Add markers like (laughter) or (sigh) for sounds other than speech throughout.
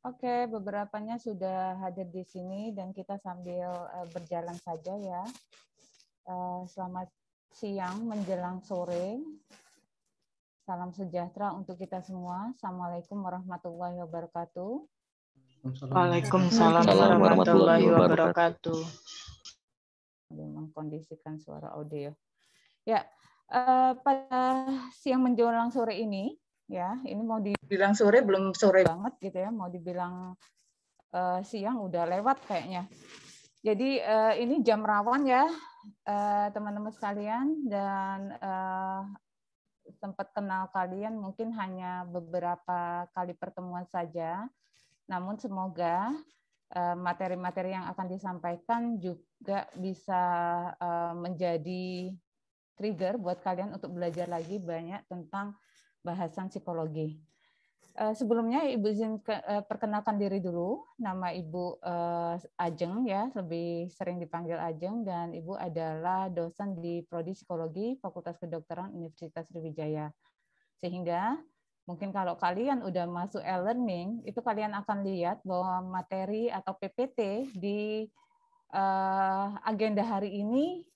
Oke, okay, beberapanya sudah hadir di sini dan kita sambil uh, berjalan saja ya. Uh, selamat siang menjelang sore. Salam sejahtera untuk kita semua. Assalamualaikum warahmatullahi wabarakatuh. Waalaikumsalam warahmatullahi wabarakatuh. Mengkondisikan suara audio. Ya, uh, pada siang menjelang sore ini ya ini mau dibilang sore belum sore banget gitu ya mau dibilang uh, siang udah lewat kayaknya jadi uh, ini jam rawan ya eh, teman-teman uh, sekalian dan uh, sempat kenal kalian mungkin hanya beberapa kali pertemuan saja namun semoga materi-materi yang akan disampaikan juga bisa menjadi trigger buat kalian untuk belajar lagi banyak tentang bahasan psikologi. Eh, sebelumnya Ibu izin eh, perkenalkan diri dulu. Nama Ibu eh, Ajeng ya, lebih sering dipanggil Ajeng dan Ibu adalah dosen di prodi psikologi Fakultas Kedokteran Universitas Sriwijaya. Sehingga mungkin kalau kalian udah masuk e-learning, itu kalian akan lihat bahwa materi atau PPT di agenda hari ini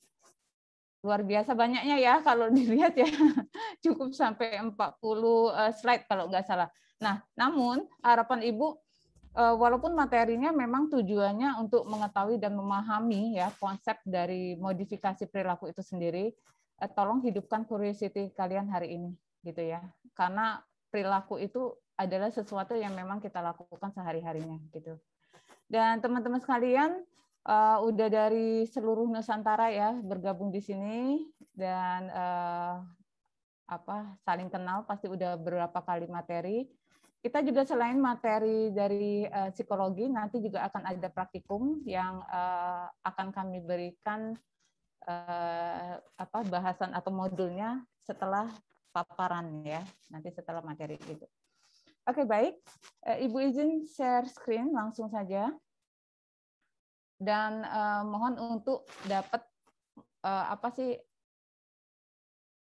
luar biasa banyaknya ya kalau dilihat ya (laughs) cukup sampai 40 eh, slide kalau nggak salah. Nah, namun harapan Ibu eh, walaupun materinya memang tujuannya untuk mengetahui dan memahami ya konsep dari modifikasi perilaku itu sendiri, eh, tolong hidupkan curiosity kalian hari ini gitu ya. Karena perilaku itu adalah sesuatu yang memang kita lakukan sehari-harinya gitu. Dan teman-teman sekalian, uh, udah dari seluruh Nusantara ya bergabung di sini dan uh, apa saling kenal pasti udah beberapa kali materi. Kita juga selain materi dari uh, psikologi nanti juga akan ada praktikum yang uh, akan kami berikan uh, apa bahasan atau modulnya setelah paparan ya nanti setelah materi itu. Oke okay, baik, Ibu izin share screen langsung saja dan uh, mohon untuk dapat uh, apa sih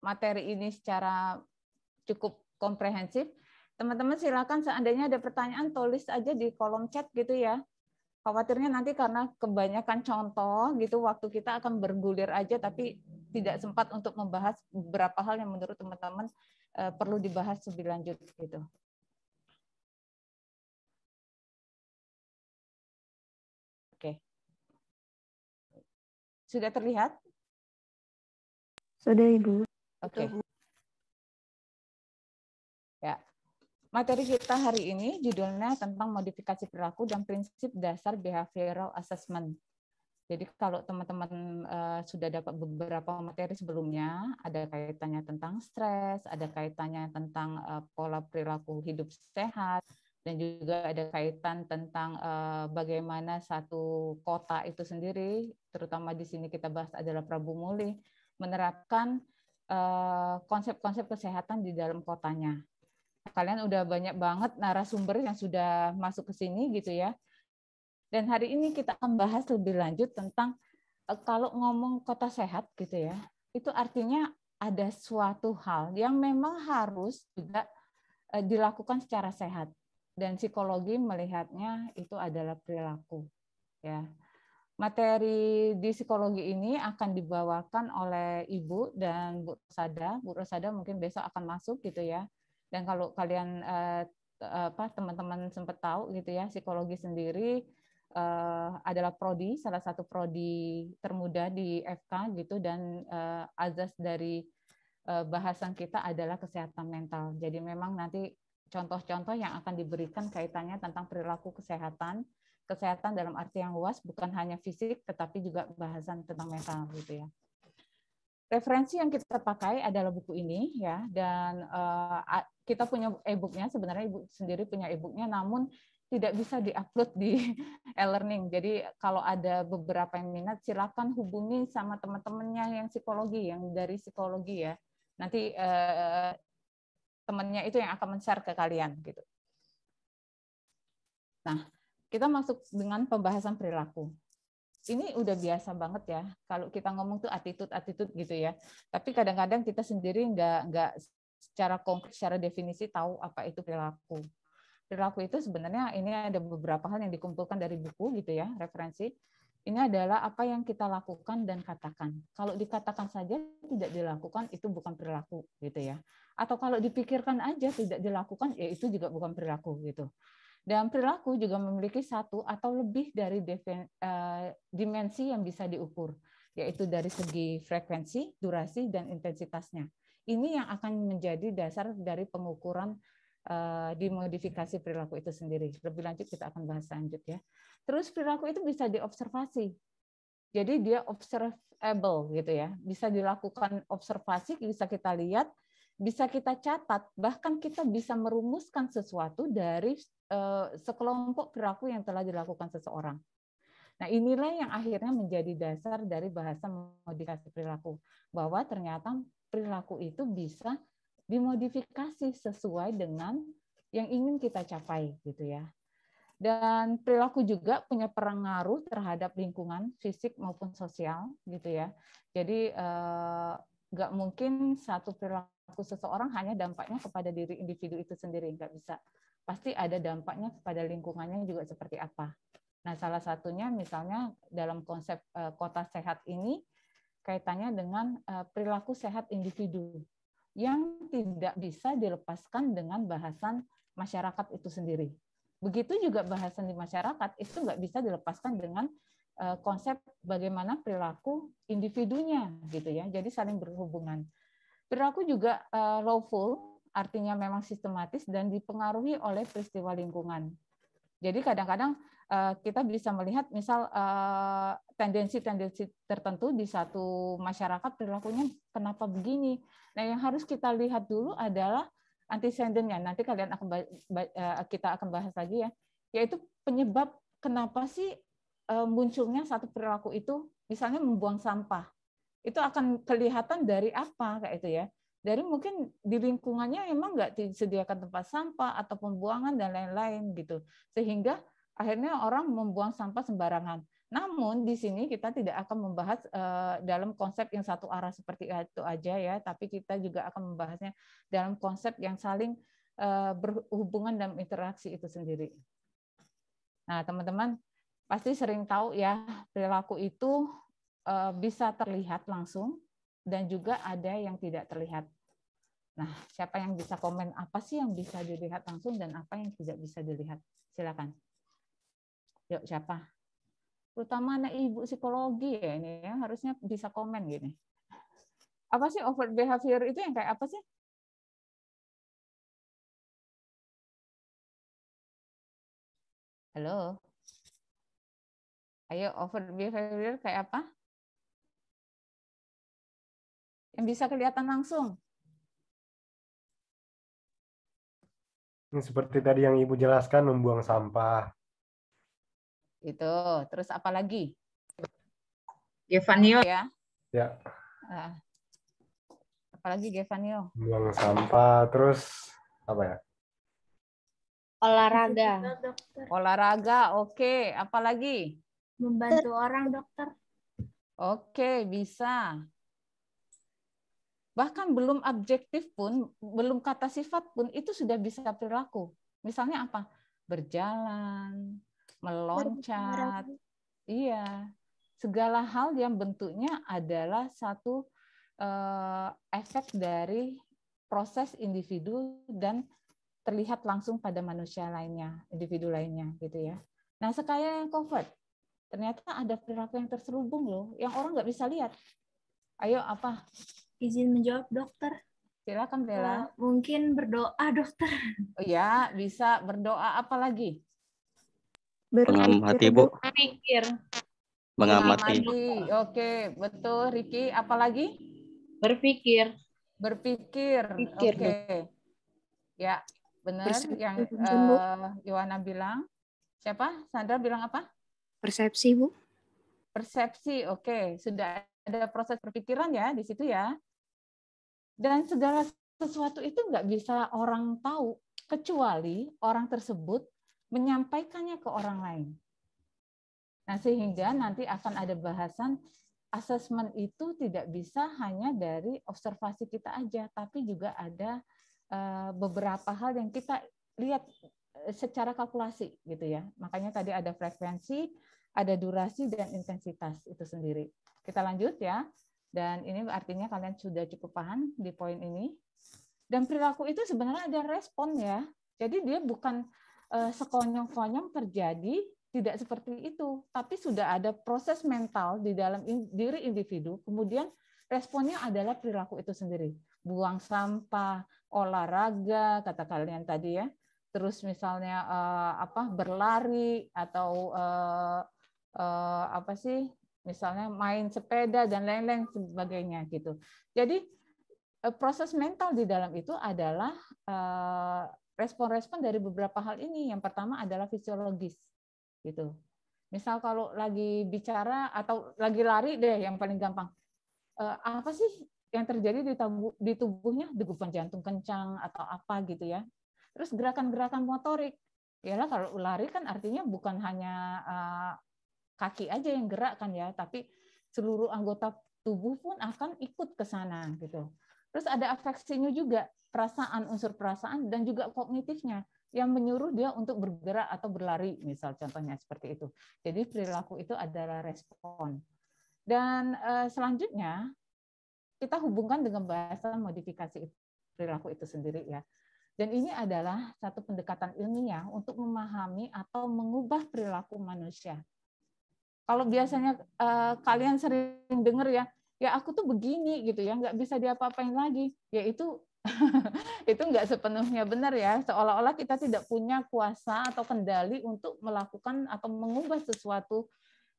materi ini secara cukup komprehensif. Teman-teman silakan seandainya ada pertanyaan tulis aja di kolom chat gitu ya. Khawatirnya nanti karena kebanyakan contoh gitu waktu kita akan bergulir aja tapi tidak sempat untuk membahas beberapa hal yang menurut teman-teman eh, perlu dibahas lebih lanjut gitu. Sudah terlihat? Sudah, Ibu. Oke. Okay. Ya. Materi kita hari ini judulnya tentang modifikasi perilaku dan prinsip dasar behavioral assessment. Jadi kalau teman-teman uh, sudah dapat beberapa materi sebelumnya, ada kaitannya tentang stres, ada kaitannya tentang uh, pola perilaku hidup sehat, dan juga ada kaitan tentang uh, bagaimana satu kota itu sendiri, terutama di sini kita bahas adalah Prabu Muli, menerapkan konsep eh, konsep-konsep kesehatan di dalam kotanya. Kalian udah banyak banget narasumber yang sudah masuk ke sini gitu ya. Dan hari ini kita akan bahas lebih lanjut tentang uh, kalau ngomong kota sehat gitu ya, itu artinya ada suatu hal yang memang harus juga dilakukan secara sehat dan psikologi melihatnya itu adalah perilaku ya materi di psikologi ini akan dibawakan oleh ibu dan bu Rosada bu Rosada mungkin besok akan masuk gitu ya dan kalau kalian eh, apa teman-teman sempat tahu gitu ya psikologi sendiri eh, adalah prodi salah satu prodi termuda di FK gitu dan eh, azas dari eh, bahasan kita adalah kesehatan mental. Jadi memang nanti contoh-contoh yang akan diberikan kaitannya tentang perilaku kesehatan. Kesehatan dalam arti yang luas bukan hanya fisik tetapi juga bahasan tentang mental gitu ya. Referensi yang kita pakai adalah buku ini ya dan uh, kita punya e-booknya sebenarnya ibu sendiri punya e-booknya namun tidak bisa diupload di (laughs) e-learning. Jadi kalau ada beberapa yang minat silakan hubungi sama teman-temannya yang psikologi yang dari psikologi ya. Nanti eh, temannya itu yang akan men-share ke kalian gitu. Nah, kita masuk dengan pembahasan perilaku. Ini udah biasa banget ya, kalau kita ngomong tuh attitude-attitude gitu ya. Tapi kadang-kadang kita sendiri nggak nggak secara konkret, secara definisi tahu apa itu perilaku. Perilaku itu sebenarnya ini ada beberapa hal yang dikumpulkan dari buku gitu ya, referensi ini adalah apa yang kita lakukan dan katakan. Kalau dikatakan saja tidak dilakukan itu bukan perilaku gitu ya. Atau kalau dipikirkan aja tidak dilakukan ya itu juga bukan perilaku gitu. Dan perilaku juga memiliki satu atau lebih dari eh, dimensi yang bisa diukur, yaitu dari segi frekuensi, durasi dan intensitasnya. Ini yang akan menjadi dasar dari pengukuran Eh, dimodifikasi perilaku itu sendiri. Lebih lanjut kita akan bahas lanjut ya. Terus perilaku itu bisa diobservasi. Jadi dia observable gitu ya. Bisa dilakukan observasi, bisa kita lihat, bisa kita catat, bahkan kita bisa merumuskan sesuatu dari eh, sekelompok perilaku yang telah dilakukan seseorang. Nah, inilah yang akhirnya menjadi dasar dari bahasa modifikasi perilaku bahwa ternyata perilaku itu bisa dimodifikasi sesuai dengan yang ingin kita capai gitu ya. Dan perilaku juga punya pengaruh terhadap lingkungan fisik maupun sosial gitu ya. Jadi eh, mungkin satu perilaku seseorang hanya dampaknya kepada diri individu itu sendiri nggak bisa pasti ada dampaknya kepada lingkungannya juga seperti apa nah salah satunya misalnya dalam konsep eh, kota sehat ini kaitannya dengan eh, perilaku sehat individu yang tidak bisa dilepaskan dengan bahasan masyarakat itu sendiri. Begitu juga bahasan di masyarakat itu nggak bisa dilepaskan dengan eh, konsep bagaimana perilaku individunya gitu ya. Jadi saling berhubungan. Perilaku juga eh, lawful, artinya memang sistematis dan dipengaruhi oleh peristiwa lingkungan. Jadi kadang-kadang eh, kita bisa melihat misal tendensi-tendensi tertentu di satu masyarakat perilakunya kenapa begini. Nah, yang harus kita lihat dulu adalah antisendennya. Nanti kalian akan eh, kita akan bahas lagi ya, yaitu penyebab kenapa sih eh, munculnya satu perilaku itu misalnya membuang sampah. Itu akan kelihatan dari apa kayak itu ya. Dari mungkin di lingkungannya emang nggak disediakan tempat sampah atau pembuangan dan lain-lain gitu. Sehingga akhirnya orang membuang sampah sembarangan. Namun di sini kita tidak akan membahas uh, dalam konsep yang satu arah seperti itu aja ya, tapi kita juga akan membahasnya dalam konsep yang saling uh, berhubungan dan interaksi itu sendiri. Nah, teman-teman pasti sering tahu ya perilaku itu uh, bisa terlihat langsung dan juga ada yang tidak terlihat. Nah, siapa yang bisa komen apa sih yang bisa dilihat langsung dan apa yang tidak bisa dilihat? Silakan. Yuk, siapa? terutama anak ibu psikologi ya ini ya harusnya bisa komen gini gitu. apa sih overt behavior itu yang kayak apa sih halo ayo overt behavior kayak apa yang bisa kelihatan langsung seperti tadi yang ibu jelaskan membuang sampah itu. Terus apa lagi? Gevanio. Ya. Ya. Uh, ah. apalagi Gevanio? Buang sampah. Terus apa ya? Olahraga. Olahraga. Oke. Okay. Apalagi? Membantu orang dokter. Oke, okay, bisa. Bahkan belum objektif pun, belum kata sifat pun, itu sudah bisa perilaku. Misalnya apa? Berjalan, meloncat, iya, segala hal yang bentuknya adalah satu uh, efek dari proses individu dan terlihat langsung pada manusia lainnya, individu lainnya gitu ya. Nah, sekaya yang covert, ternyata ada perilaku yang terselubung loh, yang orang nggak bisa lihat. Ayo apa? Izin menjawab dokter. Silakan Bella. Eh, mungkin berdoa dokter. Oh ya, bisa berdoa apa lagi? Mengamati Bu. Berpikir. Mengamati. Mengamati. Oke, betul Riki. Apalagi? Berpikir. Berpikir. Berpikir. Oke. Ya, benar Persepsi, yang uh, eh, Iwana bilang. Siapa? Sandra bilang apa? Persepsi, Bu. Persepsi. Oke, sudah ada proses berpikiran ya di situ ya. Dan segala sesuatu itu nggak bisa orang tahu kecuali orang tersebut menyampaikannya ke orang lain. Nah, sehingga nanti akan ada bahasan asesmen itu tidak bisa hanya dari observasi kita aja, tapi juga ada eh, beberapa hal yang kita lihat eh, secara kalkulasi gitu ya. Makanya tadi ada frekuensi, ada durasi dan intensitas itu sendiri. Kita lanjut ya. Dan ini artinya kalian sudah cukup paham di poin ini. Dan perilaku itu sebenarnya ada respon ya. Jadi dia bukan uh, sekonyong-konyong terjadi tidak seperti itu, tapi sudah ada proses mental di dalam in, diri individu, kemudian responnya adalah perilaku itu sendiri. Buang sampah, olahraga, kata kalian tadi ya. Terus misalnya uh, apa berlari atau uh, uh, apa sih? Misalnya main sepeda dan lain-lain sebagainya gitu. Jadi proses mental di dalam itu adalah respon-respon dari beberapa hal ini. Yang pertama adalah fisiologis, gitu. Misal kalau lagi bicara atau lagi lari deh, yang paling gampang. Eh, apa sih yang terjadi di, tubuh, di tubuhnya? Degupan jantung kencang atau apa gitu ya. Terus gerakan-gerakan motorik. Yalah kalau lari kan artinya bukan hanya eh, kaki aja yang gerak kan ya, tapi seluruh anggota tubuh pun akan ikut ke sana gitu. Terus ada afeksinya juga perasaan, unsur perasaan, dan juga kognitifnya yang menyuruh dia untuk bergerak atau berlari, misal contohnya seperti itu. Jadi perilaku itu adalah respon. Dan eh, selanjutnya kita hubungkan dengan bahasa modifikasi perilaku itu sendiri ya. Dan ini adalah satu pendekatan ilmiah untuk memahami atau mengubah perilaku manusia. Kalau biasanya uh, kalian sering dengar ya, ya aku tuh begini gitu ya, nggak bisa diapa-apain lagi. Yaitu (laughs) itu nggak sepenuhnya benar ya seolah-olah kita tidak punya kuasa atau kendali untuk melakukan atau mengubah sesuatu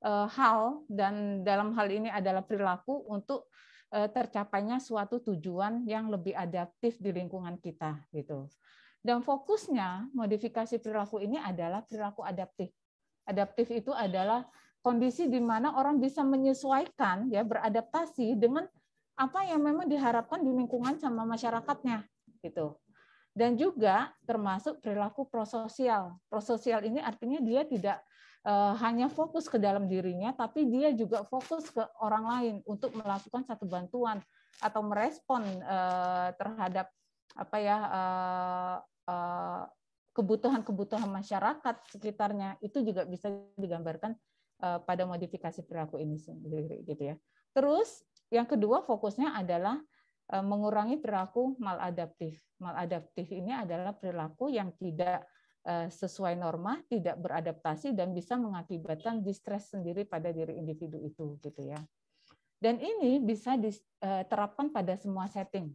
eh, hal dan dalam hal ini adalah perilaku untuk eh, tercapainya suatu tujuan yang lebih adaptif di lingkungan kita gitu. Dan fokusnya modifikasi perilaku ini adalah perilaku adaptif. Adaptif itu adalah kondisi di mana orang bisa menyesuaikan ya beradaptasi dengan apa yang memang diharapkan di lingkungan sama masyarakatnya gitu dan juga termasuk perilaku prososial. Prososial ini artinya dia tidak eh, hanya fokus ke dalam dirinya, tapi dia juga fokus ke orang lain untuk melakukan satu bantuan atau merespon eh, terhadap apa ya eh, kebutuhan-kebutuhan masyarakat sekitarnya itu juga bisa digambarkan pada modifikasi perilaku ini sendiri gitu ya. Terus yang kedua fokusnya adalah eh, mengurangi perilaku maladaptif. Maladaptif ini adalah perilaku yang tidak eh, sesuai norma, tidak beradaptasi dan bisa mengakibatkan distres sendiri pada diri individu itu gitu ya. Dan ini bisa diterapkan eh, pada semua setting.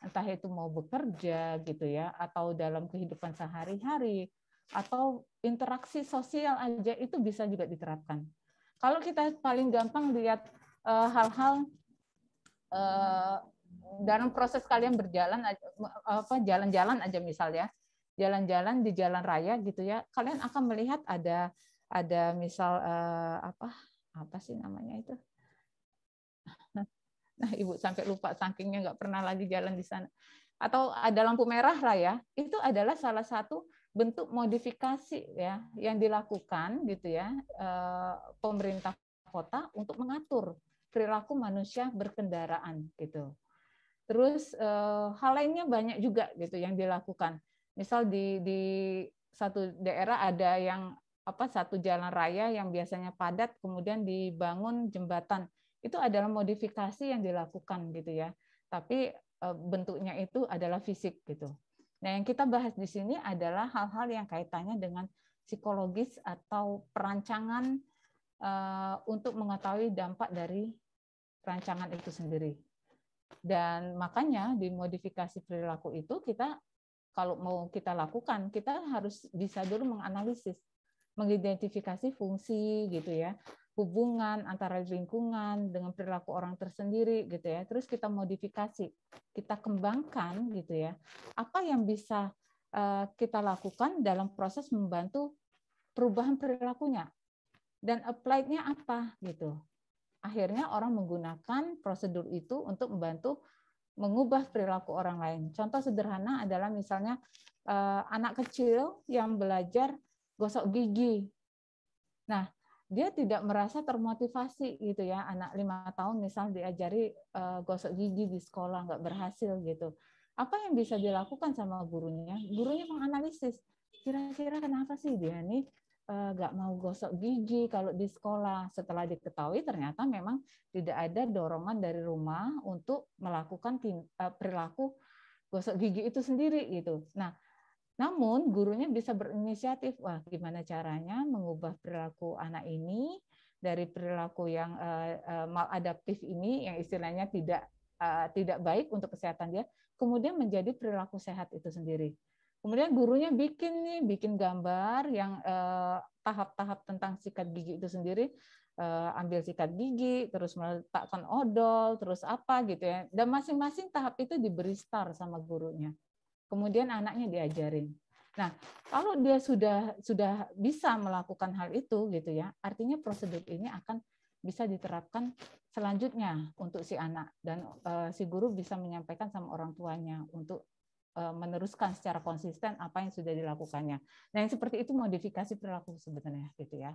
Entah itu mau bekerja gitu ya atau dalam kehidupan sehari-hari atau interaksi sosial aja itu bisa juga diterapkan. Kalau kita paling gampang lihat hal-hal Eh, dalam proses kalian berjalan apa jalan-jalan aja misalnya jalan-jalan di jalan raya gitu ya kalian akan melihat ada ada misal uh, apa apa sih namanya itu (laughs) nah ibu sampai lupa sakingnya nggak pernah lagi jalan di sana atau ada lampu merah lah ya itu adalah salah satu bentuk modifikasi ya yang dilakukan gitu ya eh, pemerintah kota untuk mengatur perilaku manusia berkendaraan gitu. Terus eh, hal lainnya banyak juga gitu yang dilakukan. Misal di di satu daerah ada yang apa satu jalan raya yang biasanya padat kemudian dibangun jembatan. Itu adalah modifikasi yang dilakukan gitu ya. Tapi eh, bentuknya itu adalah fisik gitu. Nah, yang kita bahas di sini adalah hal-hal yang kaitannya dengan psikologis atau perancangan Eh, untuk mengetahui dampak dari rancangan itu sendiri. Dan makanya di modifikasi perilaku itu kita kalau mau kita lakukan, kita harus bisa dulu menganalisis, mengidentifikasi fungsi gitu ya, hubungan antara lingkungan dengan perilaku orang tersendiri gitu ya. Terus kita modifikasi, kita kembangkan gitu ya. Apa yang bisa eh, kita lakukan dalam proses membantu perubahan perilakunya dan applied-nya apa gitu. Akhirnya orang menggunakan prosedur itu untuk membantu mengubah perilaku orang lain. Contoh sederhana adalah misalnya eh, anak kecil yang belajar gosok gigi. Nah, dia tidak merasa termotivasi gitu ya anak lima tahun misal diajari eh, gosok gigi di sekolah nggak berhasil gitu. Apa yang bisa dilakukan sama gurunya? Gurunya menganalisis kira-kira kenapa sih dia nih Eh, nggak mau gosok gigi kalau di sekolah. Setelah diketahui ternyata memang tidak ada dorongan dari rumah untuk melakukan eh, perilaku gosok gigi itu sendiri gitu. Nah, namun gurunya bisa berinisiatif, wah gimana caranya mengubah perilaku anak ini dari perilaku yang eh, maladaptif ini yang istilahnya tidak tidak baik untuk kesehatan dia, kemudian menjadi perilaku sehat itu sendiri. Kemudian gurunya bikin nih, bikin gambar yang eh, tahap-tahap eh, tentang sikat gigi itu sendiri, eh, ambil sikat gigi, terus meletakkan odol, terus apa gitu ya. Dan masing-masing tahap itu diberi star sama gurunya. Kemudian anaknya diajarin. Nah, kalau dia sudah sudah bisa melakukan hal itu gitu ya, artinya prosedur ini akan bisa diterapkan selanjutnya untuk si anak dan uh, si guru bisa menyampaikan sama orang tuanya untuk E, meneruskan secara konsisten apa yang sudah dilakukannya. Nah, yang seperti itu modifikasi perilaku sebenarnya gitu ya.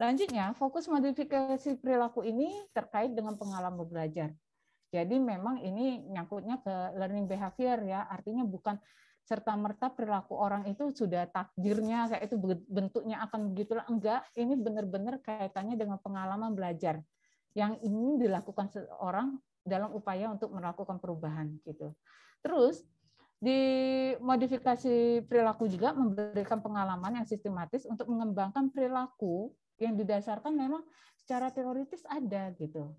Selanjutnya, fokus modifikasi perilaku ini terkait dengan pengalaman belajar. Jadi memang ini nyangkutnya ke learning behavior ya, artinya bukan serta merta perilaku orang itu sudah takdirnya kayak itu bentuknya akan begitulah enggak ini benar-benar kaitannya dengan pengalaman belajar yang ingin dilakukan seorang dalam upaya untuk melakukan perubahan gitu. Terus di modifikasi perilaku juga memberikan pengalaman yang sistematis untuk mengembangkan perilaku yang didasarkan memang secara teoritis ada gitu.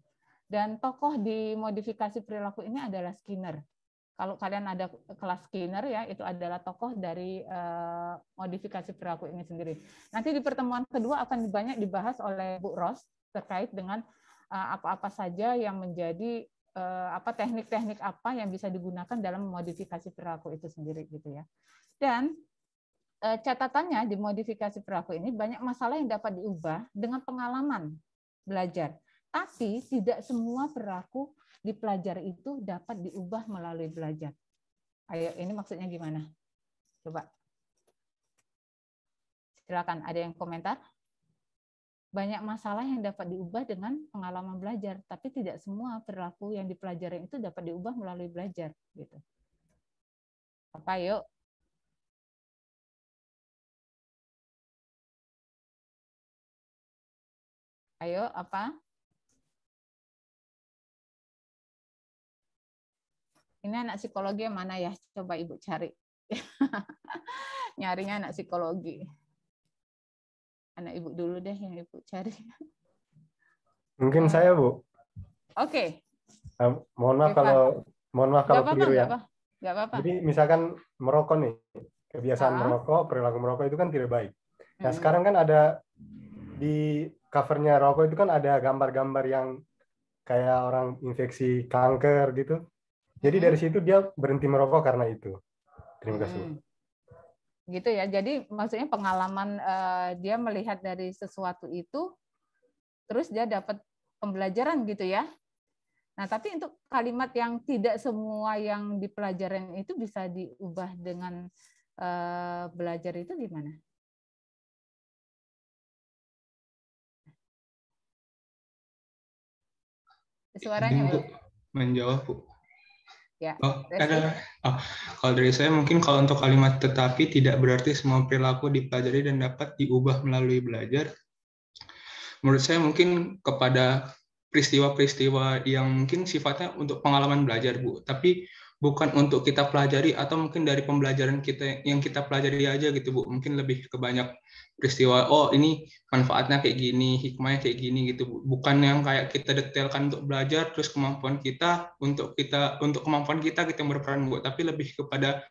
Dan tokoh di modifikasi perilaku ini adalah Skinner. Kalau kalian ada kelas Skinner ya, itu adalah tokoh dari uh, modifikasi perilaku ini sendiri. Nanti di pertemuan kedua akan banyak dibahas oleh Bu Ros terkait dengan eh, apa-apa saja yang menjadi Eh, apa teknik-teknik apa yang bisa digunakan dalam memodifikasi perilaku itu sendiri gitu ya. Dan eh, catatannya di modifikasi perilaku ini banyak masalah yang dapat diubah dengan pengalaman belajar. Tapi tidak semua perilaku di pelajar itu dapat diubah melalui belajar. Ayo, ini maksudnya gimana? Coba. Silakan ada yang komentar? banyak masalah yang dapat diubah dengan pengalaman belajar, tapi tidak semua perilaku yang dipelajari itu dapat diubah melalui belajar gitu. Apa yuk? Ayo apa? Ini anak psikologi yang mana ya? Coba Ibu cari. (laughs) Nyarinya anak psikologi anak ibu dulu deh yang ibu cari. Mungkin oh. saya bu. Oke. Okay. Uh, mohon maaf kalau mohon maaf kalau gak keliru ya. Gak apa-apa. Jadi misalkan merokok nih kebiasaan ah. merokok perilaku merokok itu kan tidak baik. Nah hmm. sekarang kan ada di covernya rokok itu kan ada gambar-gambar yang kayak orang infeksi kanker gitu. Jadi hmm. dari situ dia berhenti merokok karena itu. Terima kasih. Hmm gitu ya. Jadi maksudnya pengalaman uh, dia melihat dari sesuatu itu, terus dia dapat pembelajaran gitu ya. Nah, tapi untuk kalimat yang tidak semua yang dipelajarin itu bisa diubah dengan uh, belajar itu gimana? Suaranya Bu. Menjawab Bu. Ya. Oh, Oh, kalau dari saya mungkin kalau untuk kalimat tetapi tidak berarti semua perilaku dipelajari dan dapat diubah melalui belajar. Menurut saya mungkin kepada peristiwa-peristiwa yang mungkin sifatnya untuk pengalaman belajar Bu, tapi bukan untuk kita pelajari atau mungkin dari pembelajaran kita yang kita pelajari aja gitu Bu. Mungkin lebih ke banyak peristiwa oh ini manfaatnya kayak gini, hikmahnya kayak gini gitu Bu. Bukan yang kayak kita detailkan untuk belajar terus kemampuan kita untuk kita untuk kemampuan kita kita gitu yang berperan Bu, tapi lebih kepada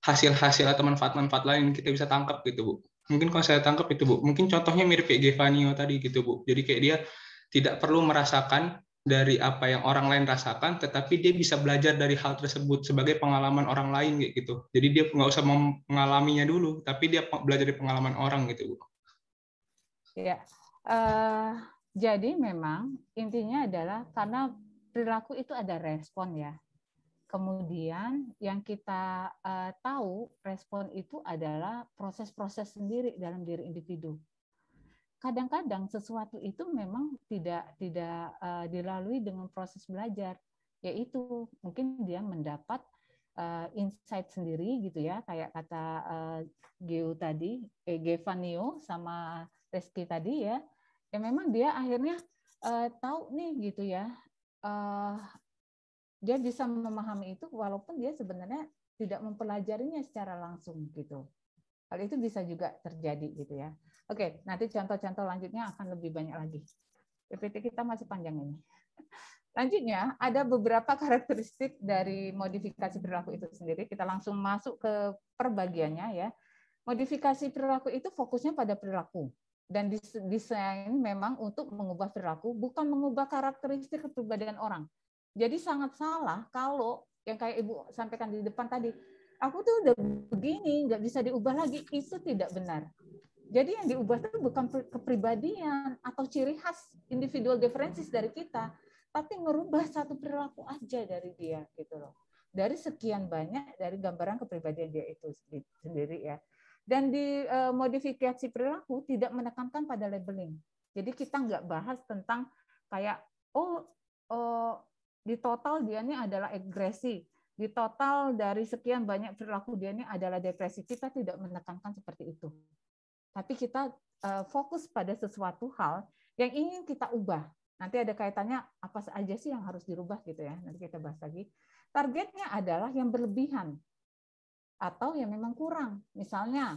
hasil-hasil atau manfaat-manfaat lain yang kita bisa tangkap gitu Bu. Mungkin kalau saya tangkap itu Bu, mungkin contohnya mirip kayak Gevanio tadi gitu Bu. Jadi kayak dia tidak perlu merasakan dari apa yang orang lain rasakan, tetapi dia bisa belajar dari hal tersebut sebagai pengalaman orang lain gitu. Jadi dia nggak usah mengalaminya dulu, tapi dia belajar dari pengalaman orang gitu. Ya, uh, jadi memang intinya adalah karena perilaku itu ada respon ya. Kemudian yang kita uh, tahu respon itu adalah proses-proses sendiri dalam diri individu kadang-kadang sesuatu itu memang tidak tidak uh, dilalui dengan proses belajar yaitu mungkin dia mendapat uh, insight sendiri gitu ya kayak kata uh, Geo tadi eh, Gevanio sama Reski tadi ya ya memang dia akhirnya uh, tahu nih gitu ya uh, dia bisa memahami itu walaupun dia sebenarnya tidak mempelajarinya secara langsung gitu hal itu bisa juga terjadi gitu ya Oke, nanti contoh-contoh lanjutnya akan lebih banyak lagi. PPT kita masih panjang ini. (laughs) Lanjutnya, ada beberapa karakteristik dari modifikasi perilaku itu sendiri. Kita langsung masuk ke perbagiannya ya. Modifikasi perilaku itu fokusnya pada perilaku dan desain memang untuk mengubah perilaku bukan mengubah karakteristik kepribadian orang. Jadi sangat salah kalau yang kayak Ibu sampaikan di depan tadi, aku tuh udah begini, nggak bisa diubah lagi, itu tidak benar. Jadi yang diubah itu bukan kepribadian atau ciri khas individual differences dari kita, tapi merubah satu perilaku aja dari dia gitu loh. Dari sekian banyak dari gambaran kepribadian dia itu sendiri ya. Dan di uh, modifikasi perilaku tidak menekankan pada labeling. Jadi kita nggak bahas tentang kayak oh, oh di total dia ini adalah agresi, di total dari sekian banyak perilaku dia ini adalah depresi. Kita tidak menekankan seperti itu tapi kita eh, fokus pada sesuatu hal yang ingin kita ubah. Nanti ada kaitannya apa saja sih yang harus dirubah gitu ya. Nanti kita bahas lagi. Targetnya adalah yang berlebihan atau yang memang kurang. Misalnya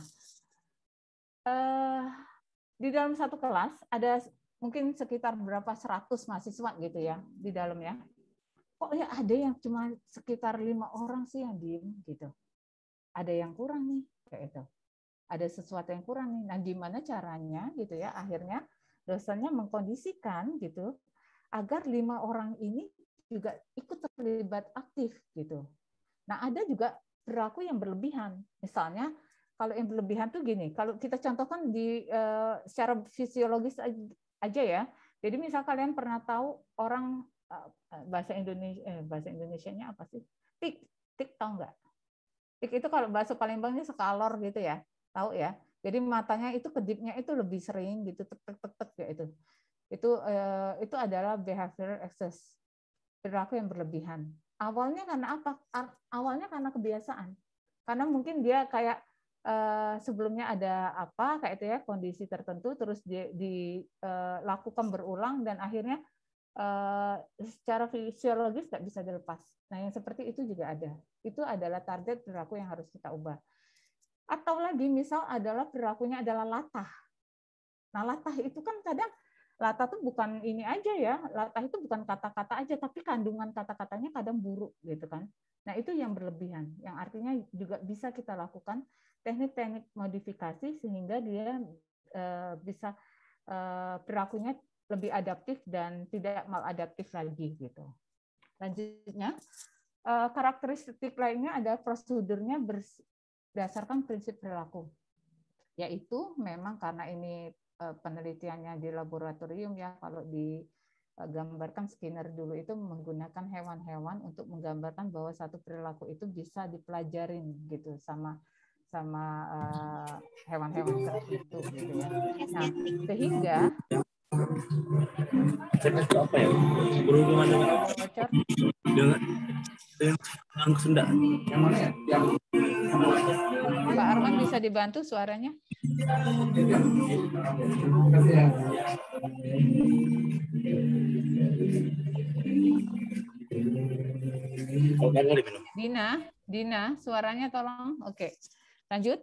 eh, di dalam satu kelas ada mungkin sekitar berapa 100 mahasiswa gitu ya di dalamnya. Kok ya ada yang cuma sekitar lima orang sih yang diem gitu. Ada yang kurang nih kayak itu ada sesuatu yang kurang nih. Nah, gimana caranya gitu ya? Akhirnya dosennya mengkondisikan gitu agar lima orang ini juga ikut terlibat aktif gitu. Nah, ada juga perilaku yang berlebihan. Misalnya kalau yang berlebihan tuh gini, kalau kita contohkan di uh, secara fisiologis aja ya. Jadi misal kalian pernah tahu orang uh, bahasa Indonesia eh, bahasa Indonesianya apa sih? Tik, tik tahu nggak? Tik itu kalau bahasa Palembangnya sekalor gitu ya tahu ya jadi matanya itu kedipnya itu lebih sering gitu tek tek tek tek ya itu itu eh, itu adalah behavior excess perilaku yang berlebihan awalnya karena apa awalnya karena kebiasaan karena mungkin dia kayak eh, sebelumnya ada apa kayak itu ya kondisi tertentu terus dilakukan eh, berulang dan akhirnya eh, secara fisiologis nggak bisa dilepas nah yang seperti itu juga ada itu adalah target perilaku yang harus kita ubah atau lagi misal adalah perilakunya adalah latah. Nah, latah itu kan kadang latah itu bukan ini aja ya, latah itu bukan kata-kata aja, tapi kandungan kata-katanya kadang buruk gitu kan. Nah, itu yang berlebihan, yang artinya juga bisa kita lakukan teknik-teknik modifikasi sehingga dia eh, bisa eh, perilakunya lebih adaptif dan tidak maladaptif lagi gitu. Selanjutnya, eh, karakteristik lainnya adalah prosedurnya berdasarkan prinsip perilaku. Yaitu memang karena ini e, penelitiannya di laboratorium ya kalau digambarkan Skinner dulu itu menggunakan hewan-hewan untuk menggambarkan bahwa satu perilaku itu bisa dipelajarin gitu sama sama e, hewan-hewan uh, itu gitu ya. Nah, sehingga Berhubungan dengan Pak Arman bisa dibantu suaranya? Dina, Dina, suaranya tolong. Oke, lanjut.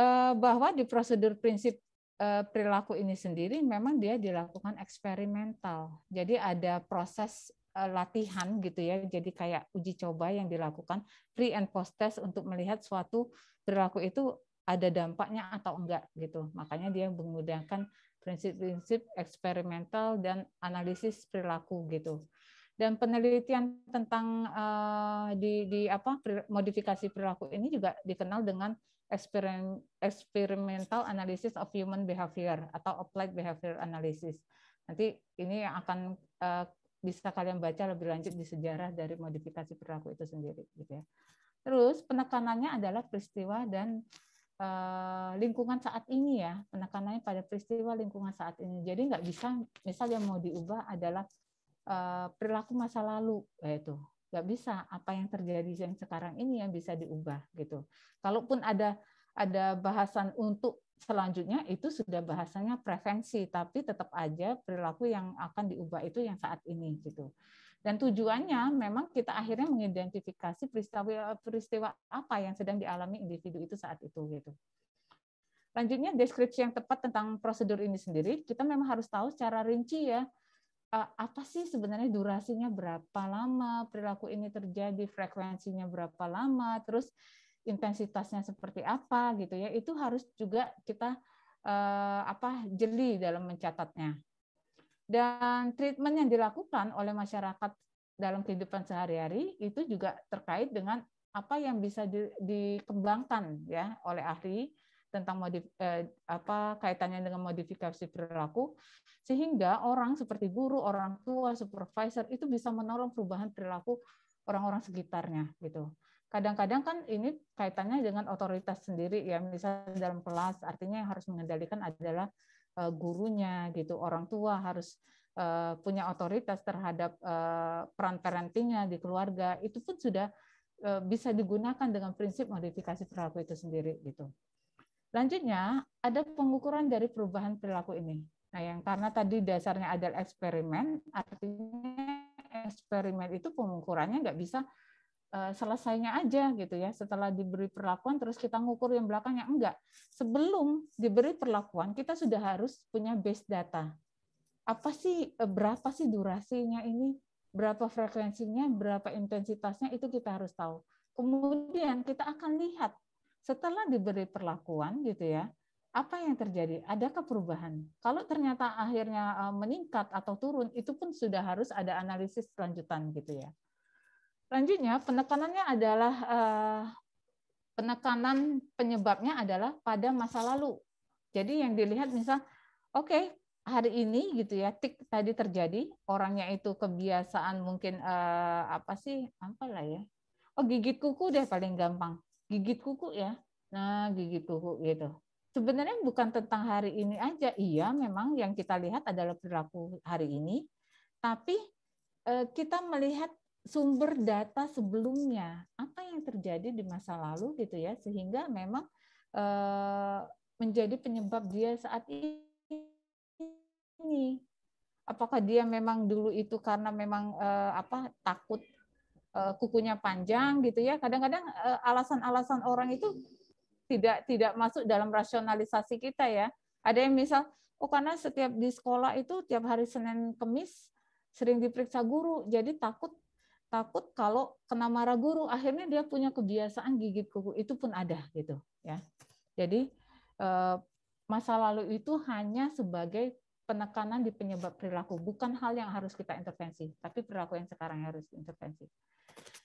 Eh, bahwa di prosedur prinsip eh, perilaku ini sendiri memang dia dilakukan eksperimental. Jadi ada proses Eh, latihan gitu ya. Jadi kayak uji coba yang dilakukan pre and post test untuk melihat suatu perilaku itu ada dampaknya atau enggak gitu. Makanya dia menggunakan prinsip-prinsip eksperimental dan analisis perilaku gitu. Dan penelitian tentang uh, di, di apa modifikasi perilaku ini juga dikenal dengan experimental analysis of human behavior atau applied behavior analysis. Nanti ini yang akan uh, bisa kalian baca lebih lanjut di sejarah dari modifikasi perilaku itu sendiri gitu ya. Terus penekanannya adalah peristiwa dan eh, lingkungan saat ini ya, penekanannya pada peristiwa lingkungan saat ini. Jadi nggak bisa misalnya mau diubah adalah eh, perilaku masa lalu yaitu nggak bisa apa yang terjadi yang sekarang ini yang bisa diubah gitu. Kalaupun ada ada bahasan untuk selanjutnya itu sudah bahasanya prevensi, tapi tetap aja perilaku yang akan diubah itu yang saat ini gitu. Dan tujuannya memang kita akhirnya mengidentifikasi peristiwa peristiwa apa yang sedang dialami individu itu saat itu gitu. Lanjutnya deskripsi yang tepat tentang prosedur ini sendiri, kita memang harus tahu secara rinci ya eh, apa sih sebenarnya durasinya berapa lama perilaku ini terjadi, frekuensinya berapa lama, terus intensitasnya seperti apa gitu ya itu harus juga kita eh, apa jeli dalam mencatatnya dan treatment yang dilakukan oleh masyarakat dalam kehidupan sehari-hari itu juga terkait dengan apa yang bisa di, dikembangkan ya oleh ahli tentang modif, eh, apa kaitannya dengan modifikasi perilaku sehingga orang seperti guru, orang tua, supervisor itu bisa menolong perubahan perilaku orang-orang sekitarnya gitu kadang-kadang kan ini kaitannya dengan otoritas sendiri ya misalnya dalam kelas artinya yang harus mengendalikan adalah eh, gurunya gitu orang tua harus eh, punya otoritas terhadap eh, peran parentingnya di keluarga itu pun sudah bisa digunakan dengan prinsip modifikasi perilaku itu sendiri gitu Lanjutnya ada pengukuran dari perubahan perilaku ini. Nah, yang karena tadi dasarnya adalah eksperimen, artinya eksperimen itu pengukurannya nggak bisa Eh, selesainya aja gitu ya setelah diberi perlakuan terus kita ngukur yang belakangnya enggak sebelum diberi perlakuan kita sudah harus punya base data apa sih eh, berapa sih durasinya ini berapa frekuensinya berapa intensitasnya itu kita harus tahu kemudian kita akan lihat setelah diberi perlakuan gitu ya apa yang terjadi adakah perubahan kalau ternyata akhirnya eh, meningkat atau turun itu pun sudah harus ada analisis lanjutan gitu ya Selanjutnya penekanannya adalah eh, penekanan penyebabnya adalah pada masa lalu. Jadi yang dilihat misal, oke okay, hari ini gitu ya tik tadi terjadi orangnya itu kebiasaan mungkin eh, apa sih apa lah ya, oh gigit kuku deh paling gampang gigit kuku ya, nah gigit kuku gitu. Sebenarnya bukan tentang hari ini aja, iya memang yang kita lihat adalah perilaku hari ini, tapi eh, kita melihat sumber data sebelumnya apa yang terjadi di masa lalu gitu ya sehingga memang e, menjadi penyebab dia saat ini apakah dia memang dulu itu karena memang e, apa takut e, kukunya panjang gitu ya kadang-kadang alasan-alasan orang itu tidak tidak masuk dalam rasionalisasi kita ya ada yang misal oh karena setiap di sekolah itu tiap hari Senin Kemis sering diperiksa guru jadi takut takut kalau kena marah guru akhirnya dia punya kebiasaan gigit kuku itu pun ada gitu ya jadi eh, masa lalu itu hanya sebagai penekanan di penyebab perilaku bukan hal yang harus kita intervensi tapi perilaku yang sekarang harus intervensi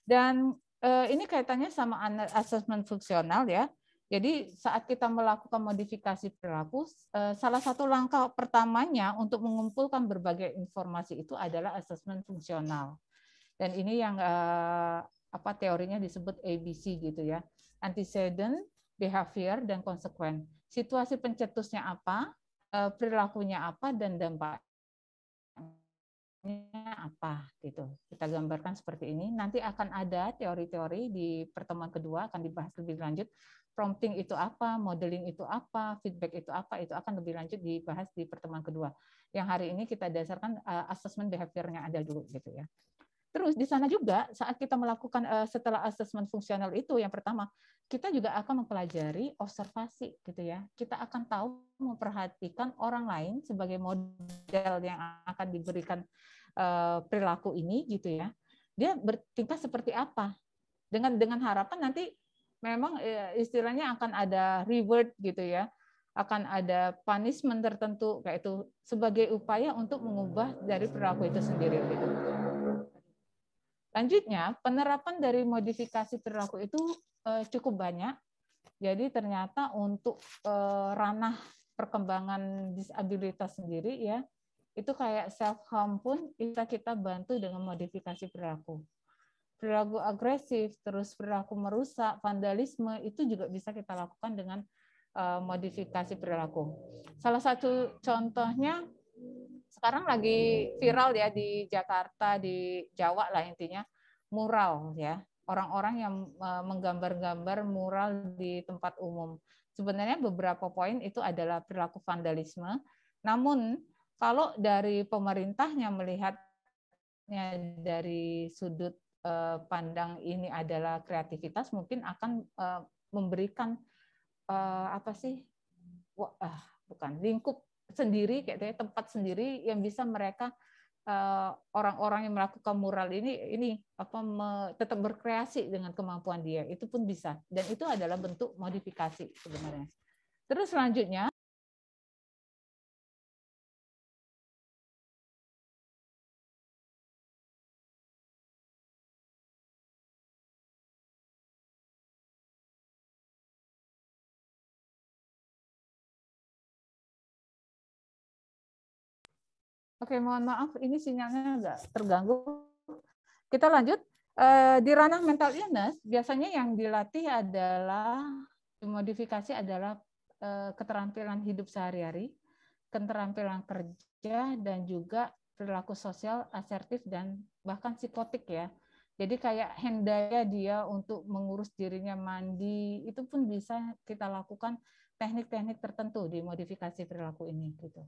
dan eh, ini kaitannya sama assessment fungsional ya jadi saat kita melakukan modifikasi perilaku, eh, salah satu langkah pertamanya untuk mengumpulkan berbagai informasi itu adalah assessment fungsional. Dan ini yang eh, apa teorinya disebut ABC gitu ya. Antecedent, behavior dan konsekuen. Situasi pencetusnya apa, eh, perilakunya apa dan dampaknya apa gitu. Kita gambarkan seperti ini. Nanti akan ada teori-teori di pertemuan kedua akan dibahas lebih lanjut. Prompting itu apa, modeling itu apa, feedback itu apa, itu akan lebih lanjut dibahas di pertemuan kedua. Yang hari ini kita dasarkan uh, assessment behaviornya ada dulu gitu ya. Terus di sana juga saat kita melakukan uh, setelah asesmen fungsional itu yang pertama, kita juga akan mempelajari observasi gitu ya. Kita akan tahu memperhatikan orang lain sebagai model yang akan diberikan uh, perilaku ini gitu ya. Dia bertingkah seperti apa? Dengan dengan harapan nanti memang eh, istilahnya akan ada reward gitu ya akan ada punishment tertentu kayak itu sebagai upaya untuk mengubah dari perilaku itu sendiri gitu. Selanjutnya, penerapan dari modifikasi perilaku itu eh, cukup banyak. Jadi ternyata untuk eh, ranah perkembangan disabilitas sendiri ya, itu kayak self harm pun bisa kita bantu dengan modifikasi perilaku. Perilaku agresif, terus perilaku merusak, vandalisme itu juga bisa kita lakukan dengan eh, modifikasi perilaku. Salah satu contohnya sekarang lagi viral ya di Jakarta, di Jawa lah intinya, mural ya. Orang-orang yang e, menggambar-gambar mural di tempat umum. Sebenarnya beberapa poin itu adalah perilaku vandalisme. Namun kalau dari pemerintahnya melihatnya dari sudut e, pandang ini adalah kreativitas mungkin akan e, memberikan apa sih ah, bukan lingkup sendiri kayak tempat sendiri yang bisa mereka eh, orang-orang yang melakukan mural ini ini apa me, tetap berkreasi dengan kemampuan dia itu pun bisa dan itu adalah bentuk modifikasi sebenarnya. Terus selanjutnya Oke, mohon maaf, ini sinyalnya agak terganggu. Kita lanjut. Eh, di ranah mental illness, biasanya yang dilatih adalah, modifikasi adalah eh, keterampilan hidup sehari-hari, keterampilan kerja, dan juga perilaku sosial asertif dan bahkan psikotik ya. Jadi kayak hendaya dia untuk mengurus dirinya mandi, itu pun bisa kita lakukan teknik-teknik tertentu di modifikasi perilaku ini gitu.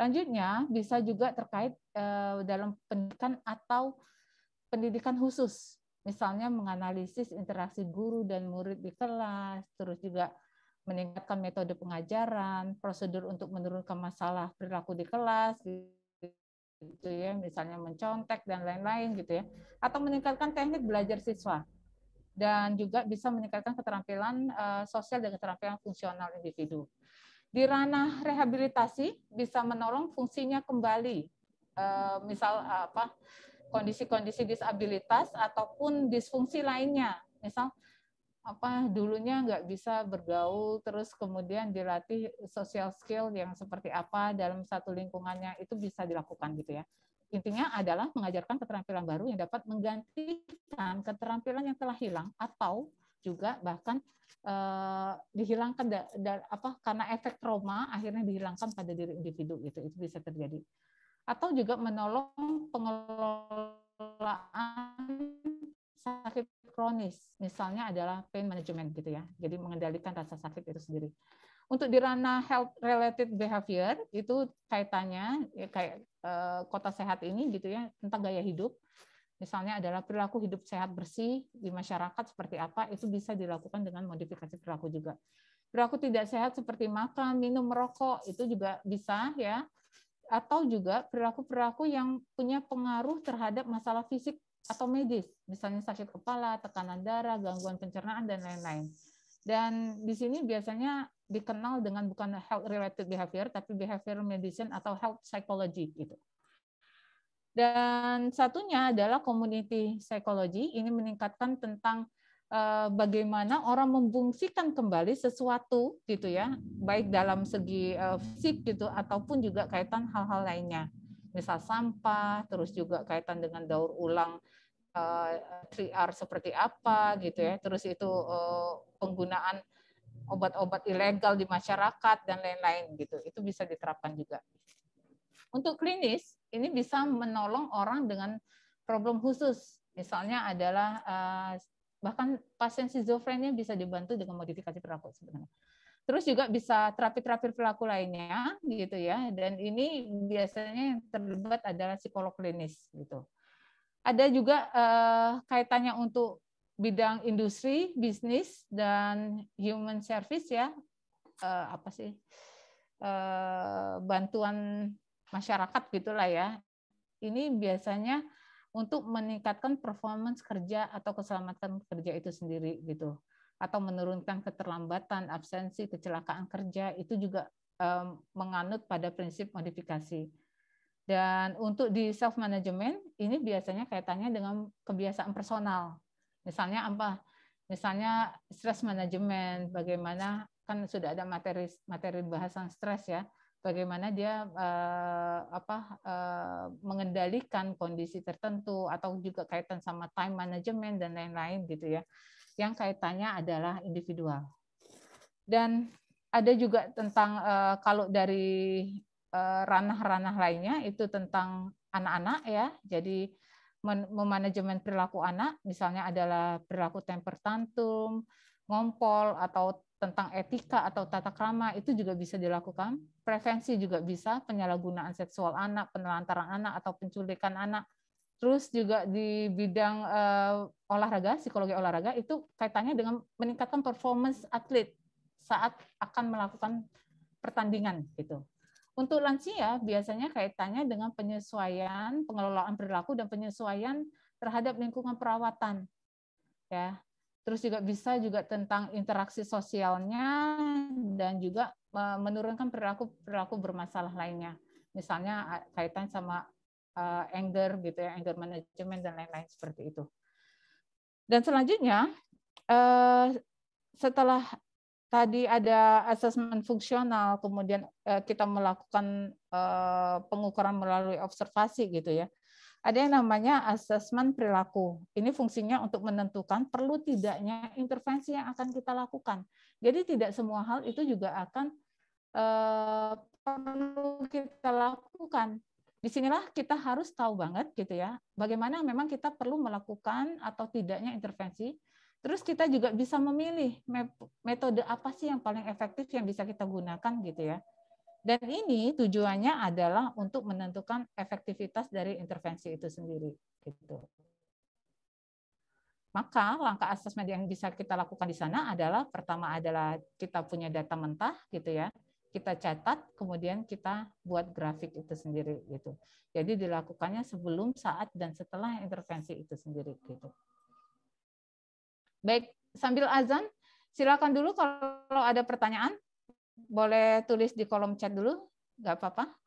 Lanjutnya bisa juga terkait uh, dalam pendidikan atau pendidikan khusus. Misalnya menganalisis interaksi guru dan murid di kelas, terus juga meningkatkan metode pengajaran, prosedur untuk menurunkan masalah perilaku di kelas gitu ya, misalnya mencontek dan lain-lain gitu ya, atau meningkatkan teknik belajar siswa dan juga bisa meningkatkan keterampilan uh, sosial dan keterampilan fungsional individu. Di ranah rehabilitasi bisa menolong fungsinya kembali, uh, misal uh, apa kondisi-kondisi disabilitas ataupun disfungsi lainnya, misal apa dulunya nggak bisa bergaul terus kemudian dilatih social skill yang seperti apa dalam satu lingkungannya itu bisa dilakukan gitu ya Intinya adalah mengajarkan keterampilan baru yang dapat menggantikan keterampilan yang telah hilang atau juga bahkan eh, dihilangkan da, da, apa karena efek trauma akhirnya dihilangkan pada diri individu gitu itu bisa terjadi atau juga menolong pengelolaan sakit kronis misalnya adalah pain management gitu ya jadi mengendalikan rasa sakit itu sendiri untuk di ranah health related behavior itu kaitannya ya kayak eh, kota sehat ini gitu ya tentang gaya hidup. Misalnya adalah perilaku hidup sehat bersih di masyarakat seperti apa itu bisa dilakukan dengan modifikasi perilaku juga. Perilaku tidak sehat seperti makan, minum, merokok itu juga bisa ya atau juga perilaku-perilaku yang punya pengaruh terhadap masalah fisik atau medis, misalnya sakit kepala, tekanan darah, gangguan pencernaan, dan lain-lain. Dan di sini biasanya dikenal dengan bukan health related behavior tapi behavior medicine atau health psychology gitu. Dan satunya adalah community psychology ini meningkatkan tentang eh, bagaimana orang memfungsikan kembali sesuatu gitu ya, baik dalam segi eh, fisik gitu ataupun juga kaitan hal-hal lainnya. Misal sampah, terus juga kaitan dengan daur ulang 3R eh, seperti apa gitu ya, terus itu penggunaan obat-obat ilegal di masyarakat dan lain-lain gitu. Itu bisa diterapkan juga. Untuk klinis, ini bisa menolong orang dengan problem khusus. Misalnya adalah eh, bahkan pasien schizofrenia bisa dibantu dengan modifikasi perilaku sebenarnya. Terus juga bisa terapi-terapi perilaku lainnya gitu ya. Dan ini biasanya yang terlibat adalah psikolog klinis gitu. Ada juga eh, kaitannya untuk bidang industri, bisnis dan human service ya. uh, apa sih? uh, bantuan masyarakat gitulah ya. Ini biasanya untuk meningkatkan performance kerja atau keselamatan kerja itu sendiri gitu. Atau menurunkan keterlambatan, absensi, kecelakaan kerja itu juga um, menganut pada prinsip modifikasi. Dan untuk di self management ini biasanya kaitannya dengan kebiasaan personal Misalnya apa? Misalnya stress manajemen, bagaimana kan sudah ada materi materi bahasan stres ya, bagaimana dia eh, apa eh, mengendalikan kondisi tertentu atau juga kaitan sama time management dan lain-lain gitu ya. Yang kaitannya adalah individual. Dan ada juga tentang eh, kalau dari eh, ranah-ranah lainnya itu tentang anak-anak ya. Jadi memanajemen perilaku anak, misalnya adalah perilaku temper tantrum, ngompol, atau tentang etika atau tata krama itu juga bisa dilakukan. Prevensi juga bisa, penyalahgunaan seksual anak, penelantaran anak, atau penculikan anak. Terus juga di bidang uh, olahraga, psikologi olahraga, itu kaitannya dengan meningkatkan performance atlet saat akan melakukan pertandingan. gitu. Untuk lansia biasanya kaitannya dengan penyesuaian pengelolaan perilaku dan penyesuaian terhadap lingkungan perawatan. Ya. Terus juga bisa juga tentang interaksi sosialnya dan juga e, menurunkan perilaku perilaku bermasalah lainnya. Misalnya kaitan sama e, anger gitu ya, anger management dan lain-lain seperti itu. Dan selanjutnya e, setelah tadi ada asesmen fungsional, kemudian eh, kita melakukan eh, pengukuran melalui observasi gitu ya. Ada yang namanya asesmen perilaku. Ini fungsinya untuk menentukan perlu tidaknya intervensi yang akan kita lakukan. Jadi tidak semua hal itu juga akan eh, perlu kita lakukan. Disinilah kita harus tahu banget gitu ya, bagaimana memang kita perlu melakukan atau tidaknya intervensi Terus kita juga bisa memilih metode apa sih yang paling efektif yang bisa kita gunakan gitu ya. Dan ini tujuannya adalah untuk menentukan efektivitas dari intervensi itu sendiri gitu. Maka langkah asesmen yang bisa kita lakukan di sana adalah pertama adalah kita punya data mentah gitu ya. Kita catat, kemudian kita buat grafik itu sendiri gitu. Jadi dilakukannya sebelum, saat dan setelah intervensi itu sendiri gitu. Baik, sambil azan, silakan dulu kalau ada pertanyaan, boleh tulis di kolom chat dulu, nggak apa-apa.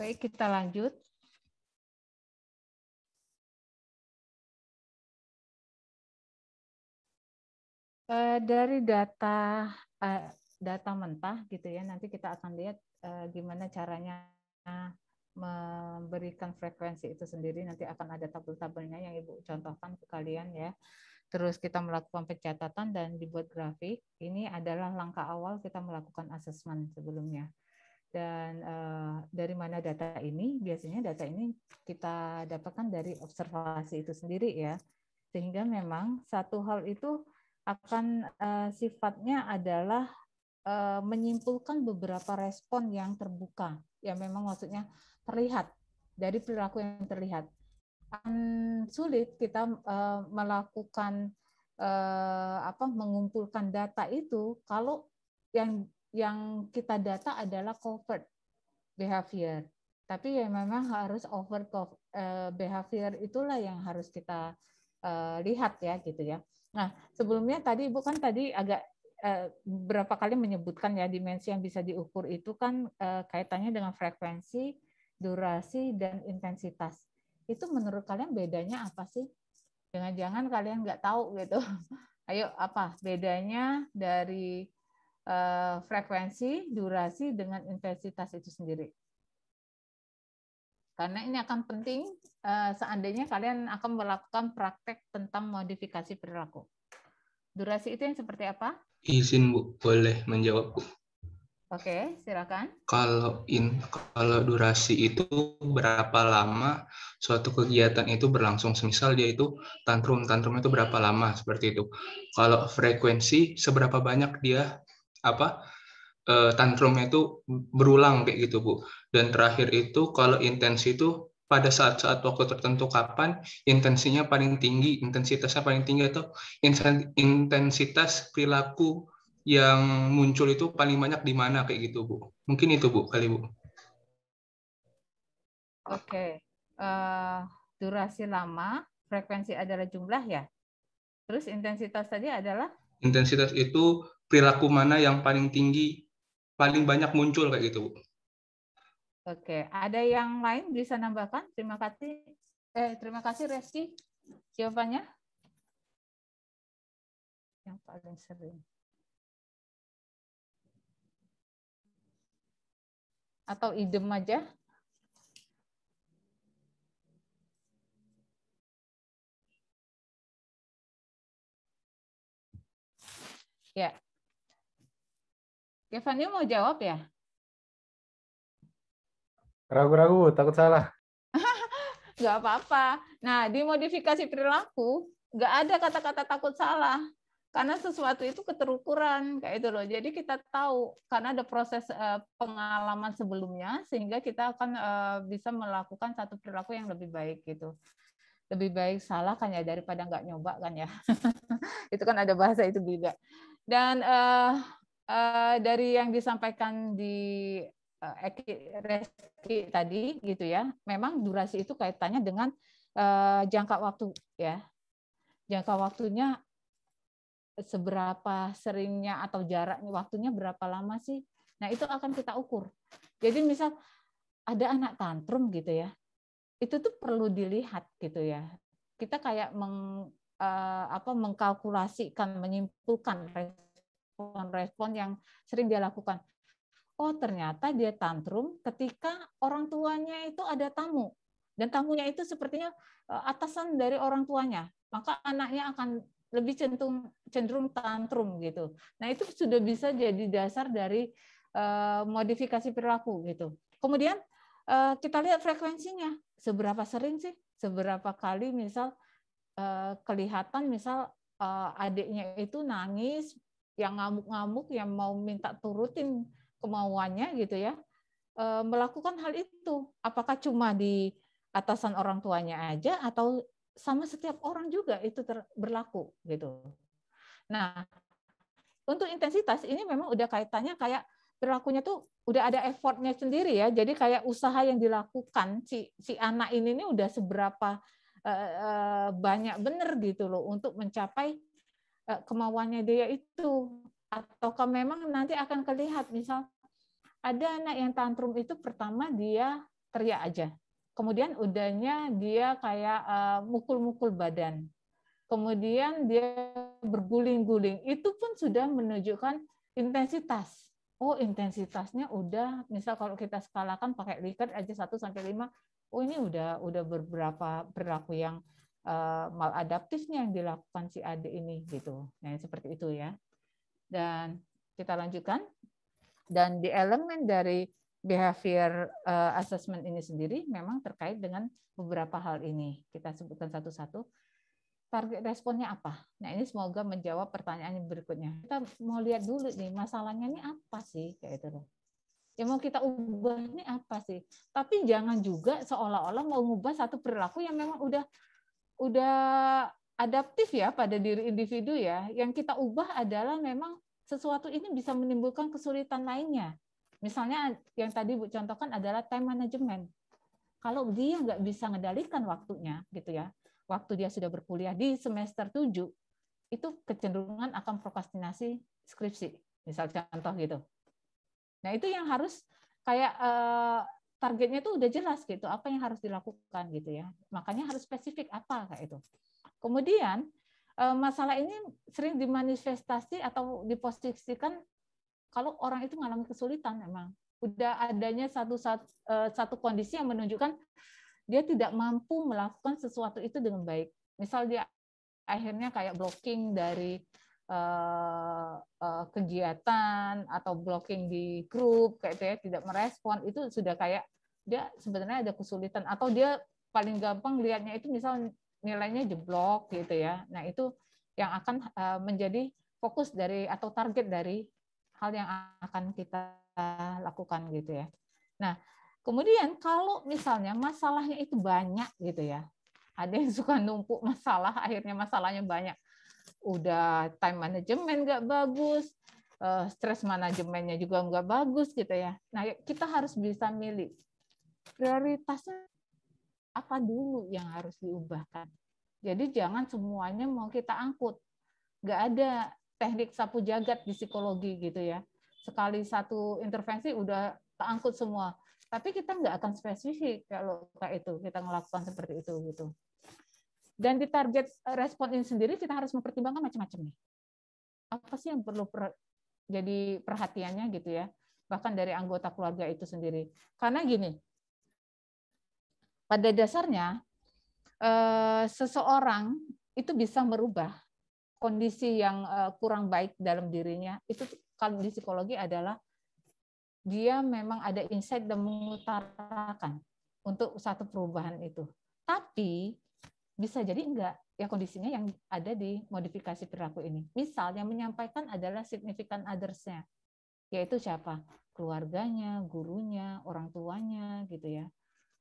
Baik, kita lanjut. Eh, dari data eh, data mentah gitu ya nanti kita akan lihat eh, gimana caranya memberikan frekuensi itu sendiri nanti akan ada tabel-tabelnya yang ibu contohkan ke kalian ya terus kita melakukan pencatatan dan dibuat grafik ini adalah langkah awal kita melakukan asesmen sebelumnya dan uh, dari mana data ini? Biasanya data ini kita dapatkan dari observasi itu sendiri ya. Sehingga memang satu hal itu akan uh, sifatnya adalah uh, menyimpulkan beberapa respon yang terbuka. Ya memang maksudnya terlihat dari perilaku yang terlihat. Akan sulit kita uh, melakukan uh, apa mengumpulkan data itu kalau yang yang kita data adalah covert behavior. Tapi ya memang harus overt eh, behavior itulah yang harus kita uh, lihat ya gitu ya. Nah sebelumnya tadi ibu kan tadi agak eh, berapa kali menyebutkan ya dimensi yang bisa diukur itu kan uh, kaitannya dengan frekuensi, durasi dan intensitas. Itu menurut kalian bedanya apa sih? Jangan-jangan kalian nggak tahu gitu. (laughs) Ayo apa bedanya dari Eh, frekuensi, durasi dengan intensitas itu sendiri. Karena ini akan penting eh, seandainya kalian akan melakukan praktek tentang modifikasi perilaku. Durasi itu yang seperti apa? Izin Bu, boleh menjawab Bu. Oke, silakan. Kalau in kalau durasi itu berapa lama suatu kegiatan itu berlangsung? Semisal dia itu tantrum, tantrum itu berapa lama seperti itu. Kalau frekuensi seberapa banyak dia apa uh, eh, tantrumnya itu berulang kayak gitu bu dan terakhir itu kalau intensi itu pada saat-saat waktu tertentu kapan intensinya paling tinggi intensitasnya paling tinggi atau intensitas perilaku yang muncul itu paling banyak di mana kayak gitu bu mungkin itu bu kali bu oke uh, durasi lama frekuensi adalah jumlah ya terus intensitas tadi adalah intensitas itu perilaku mana yang paling tinggi, paling banyak muncul kayak gitu, Oke, ada yang lain bisa nambahkan? Terima kasih. Eh, terima kasih Reski jawabannya. Yang paling sering. Atau idem aja? Ya, Kevani mau jawab ya? Ragu-ragu, takut salah. (laughs) Gak apa-apa. Nah, di modifikasi perilaku, gak ada kata-kata takut salah. Karena sesuatu itu keterukuran, kayak itu loh. Jadi kita tahu, karena ada proses eh, pengalaman sebelumnya, sehingga kita akan eh, bisa melakukan satu perilaku yang lebih baik gitu lebih baik salah kan ya daripada nggak nyoba kan ya (laughs) itu kan ada bahasa itu juga dan eh, Eh, dari yang disampaikan di eh, Eki Reski tadi gitu ya, memang durasi itu kaitannya dengan eh, jangka waktu ya. Jangka waktunya seberapa seringnya atau jaraknya waktunya berapa lama sih? Nah, itu akan kita ukur. Jadi misal ada anak tantrum gitu ya. Itu tuh perlu dilihat gitu ya. Kita kayak meng, apa mengkalkulasikan, menyimpulkan respon yang sering dia lakukan. Oh, ternyata dia tantrum ketika orang tuanya itu ada tamu dan tamunya itu sepertinya eh, atasan dari orang tuanya. Maka anaknya akan lebih cenderung cenderung tantrum gitu. Nah, itu sudah bisa jadi dasar dari uh, modifikasi perilaku gitu. Kemudian uh, kita lihat frekuensinya. Seberapa sering sih? Seberapa kali misal uh, kelihatan misal adiknya itu nangis yang ngamuk-ngamuk, yang mau minta turutin kemauannya gitu ya, eh, melakukan hal itu. Apakah cuma di atasan orang tuanya aja atau sama setiap orang juga itu berlaku gitu. Nah, untuk intensitas ini memang udah kaitannya kayak perilakunya tuh udah ada effortnya sendiri ya. Jadi kayak usaha yang dilakukan si si anak ini ini udah seberapa eh, eh, banyak bener gitu loh untuk mencapai Eh, kemauannya dia itu ataukah memang nanti akan kelihat misal ada anak yang tantrum itu pertama dia teriak aja kemudian udahnya dia kayak eh, mukul-mukul badan kemudian dia berguling-guling itu pun sudah menunjukkan intensitas oh intensitasnya udah misal kalau kita skalakan pakai Likert aja 1 sampai 5 oh ini udah udah beberapa perilaku yang Eh, maladaptifnya yang dilakukan si adik ini gitu. Nah, seperti itu ya. Dan kita lanjutkan. Dan di elemen dari behavior eh, assessment ini sendiri memang terkait dengan beberapa hal ini. Kita sebutkan satu-satu. Target responnya apa? Nah, ini semoga menjawab pertanyaan yang berikutnya. Kita mau lihat dulu nih masalahnya ini apa sih kayak itu loh. Yang mau kita ubah ini apa sih? Tapi jangan juga seolah-olah mau ubah satu perilaku yang memang udah udah adaptif ya pada diri individu ya. Yang kita ubah adalah memang sesuatu ini bisa menimbulkan kesulitan lainnya. Misalnya yang tadi Bu contohkan adalah time management. Kalau dia nggak bisa mengendalikan waktunya gitu ya, waktu dia sudah berkuliah di semester 7, itu kecenderungan akan prokrastinasi skripsi, misal contoh gitu. Nah itu yang harus kayak eh, targetnya itu udah jelas gitu apa yang harus dilakukan gitu ya makanya harus spesifik apa kayak itu kemudian eh, masalah ini sering dimanifestasi atau diposisikan kalau orang itu mengalami kesulitan memang udah adanya satu satu, eh, satu kondisi yang menunjukkan dia tidak mampu melakukan sesuatu itu dengan baik misal dia akhirnya kayak blocking dari uh, uh, kegiatan atau blocking di grup kayak itu ya tidak merespon itu sudah kayak dia sebenarnya ada kesulitan atau dia paling gampang lihatnya itu misal nilainya jeblok gitu ya nah itu yang akan uh, menjadi fokus dari atau target dari hal yang akan kita lakukan gitu ya nah kemudian kalau misalnya masalahnya itu banyak gitu ya ada yang suka numpuk masalah akhirnya masalahnya banyak udah time management nggak bagus, uh, stress manajemennya juga nggak bagus gitu ya. Nah kita harus bisa milih prioritasnya apa dulu yang harus diubahkan. Jadi jangan semuanya mau kita angkut. Nggak ada teknik sapu jagat di psikologi gitu ya. Sekali satu intervensi udah terangkut semua. Tapi kita nggak akan spesifik kalau kayak itu kita melakukan seperti itu gitu. Dan di target eh, respon ini sendiri kita harus mempertimbangkan macam-macam nih. Apa sih yang perlu per, jadi perhatiannya gitu ya. Bahkan dari anggota keluarga itu sendiri. Karena gini, pada dasarnya eh, seseorang itu bisa merubah kondisi yang eh, kurang baik dalam dirinya. Itu kalau di psikologi adalah dia memang ada insight dan mengutarakan untuk satu perubahan itu. Tapi bisa jadi enggak ya kondisinya yang ada di modifikasi perilaku ini. Misal yang menyampaikan adalah signifikan others-nya, yaitu siapa? Keluarganya, gurunya, orang tuanya gitu ya.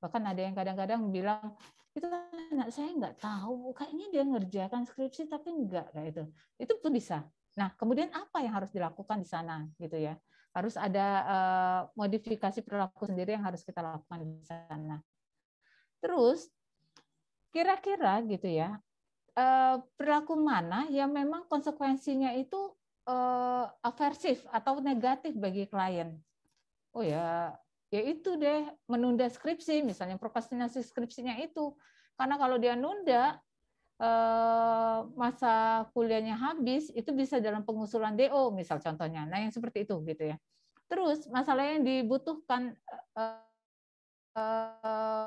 Bahkan ada yang kadang-kadang bilang, itu anak saya enggak tahu, kayaknya dia ngerjakan skripsi tapi enggak, kayak gitu. itu. Itu pun bisa. Nah, kemudian apa yang harus dilakukan di sana gitu ya? Harus ada uh, modifikasi perilaku sendiri yang harus kita lakukan di sana. Terus kira-kira gitu ya eh, perilaku mana yang memang konsekuensinya itu eh, aversif atau negatif bagi klien. Oh ya, ya itu deh menunda skripsi misalnya prokrastinasi skripsinya itu. Karena kalau dia nunda eh, masa kuliahnya habis itu bisa dalam pengusulan DO misal contohnya. Nah, yang seperti itu gitu ya. Terus masalah yang dibutuhkan Eh,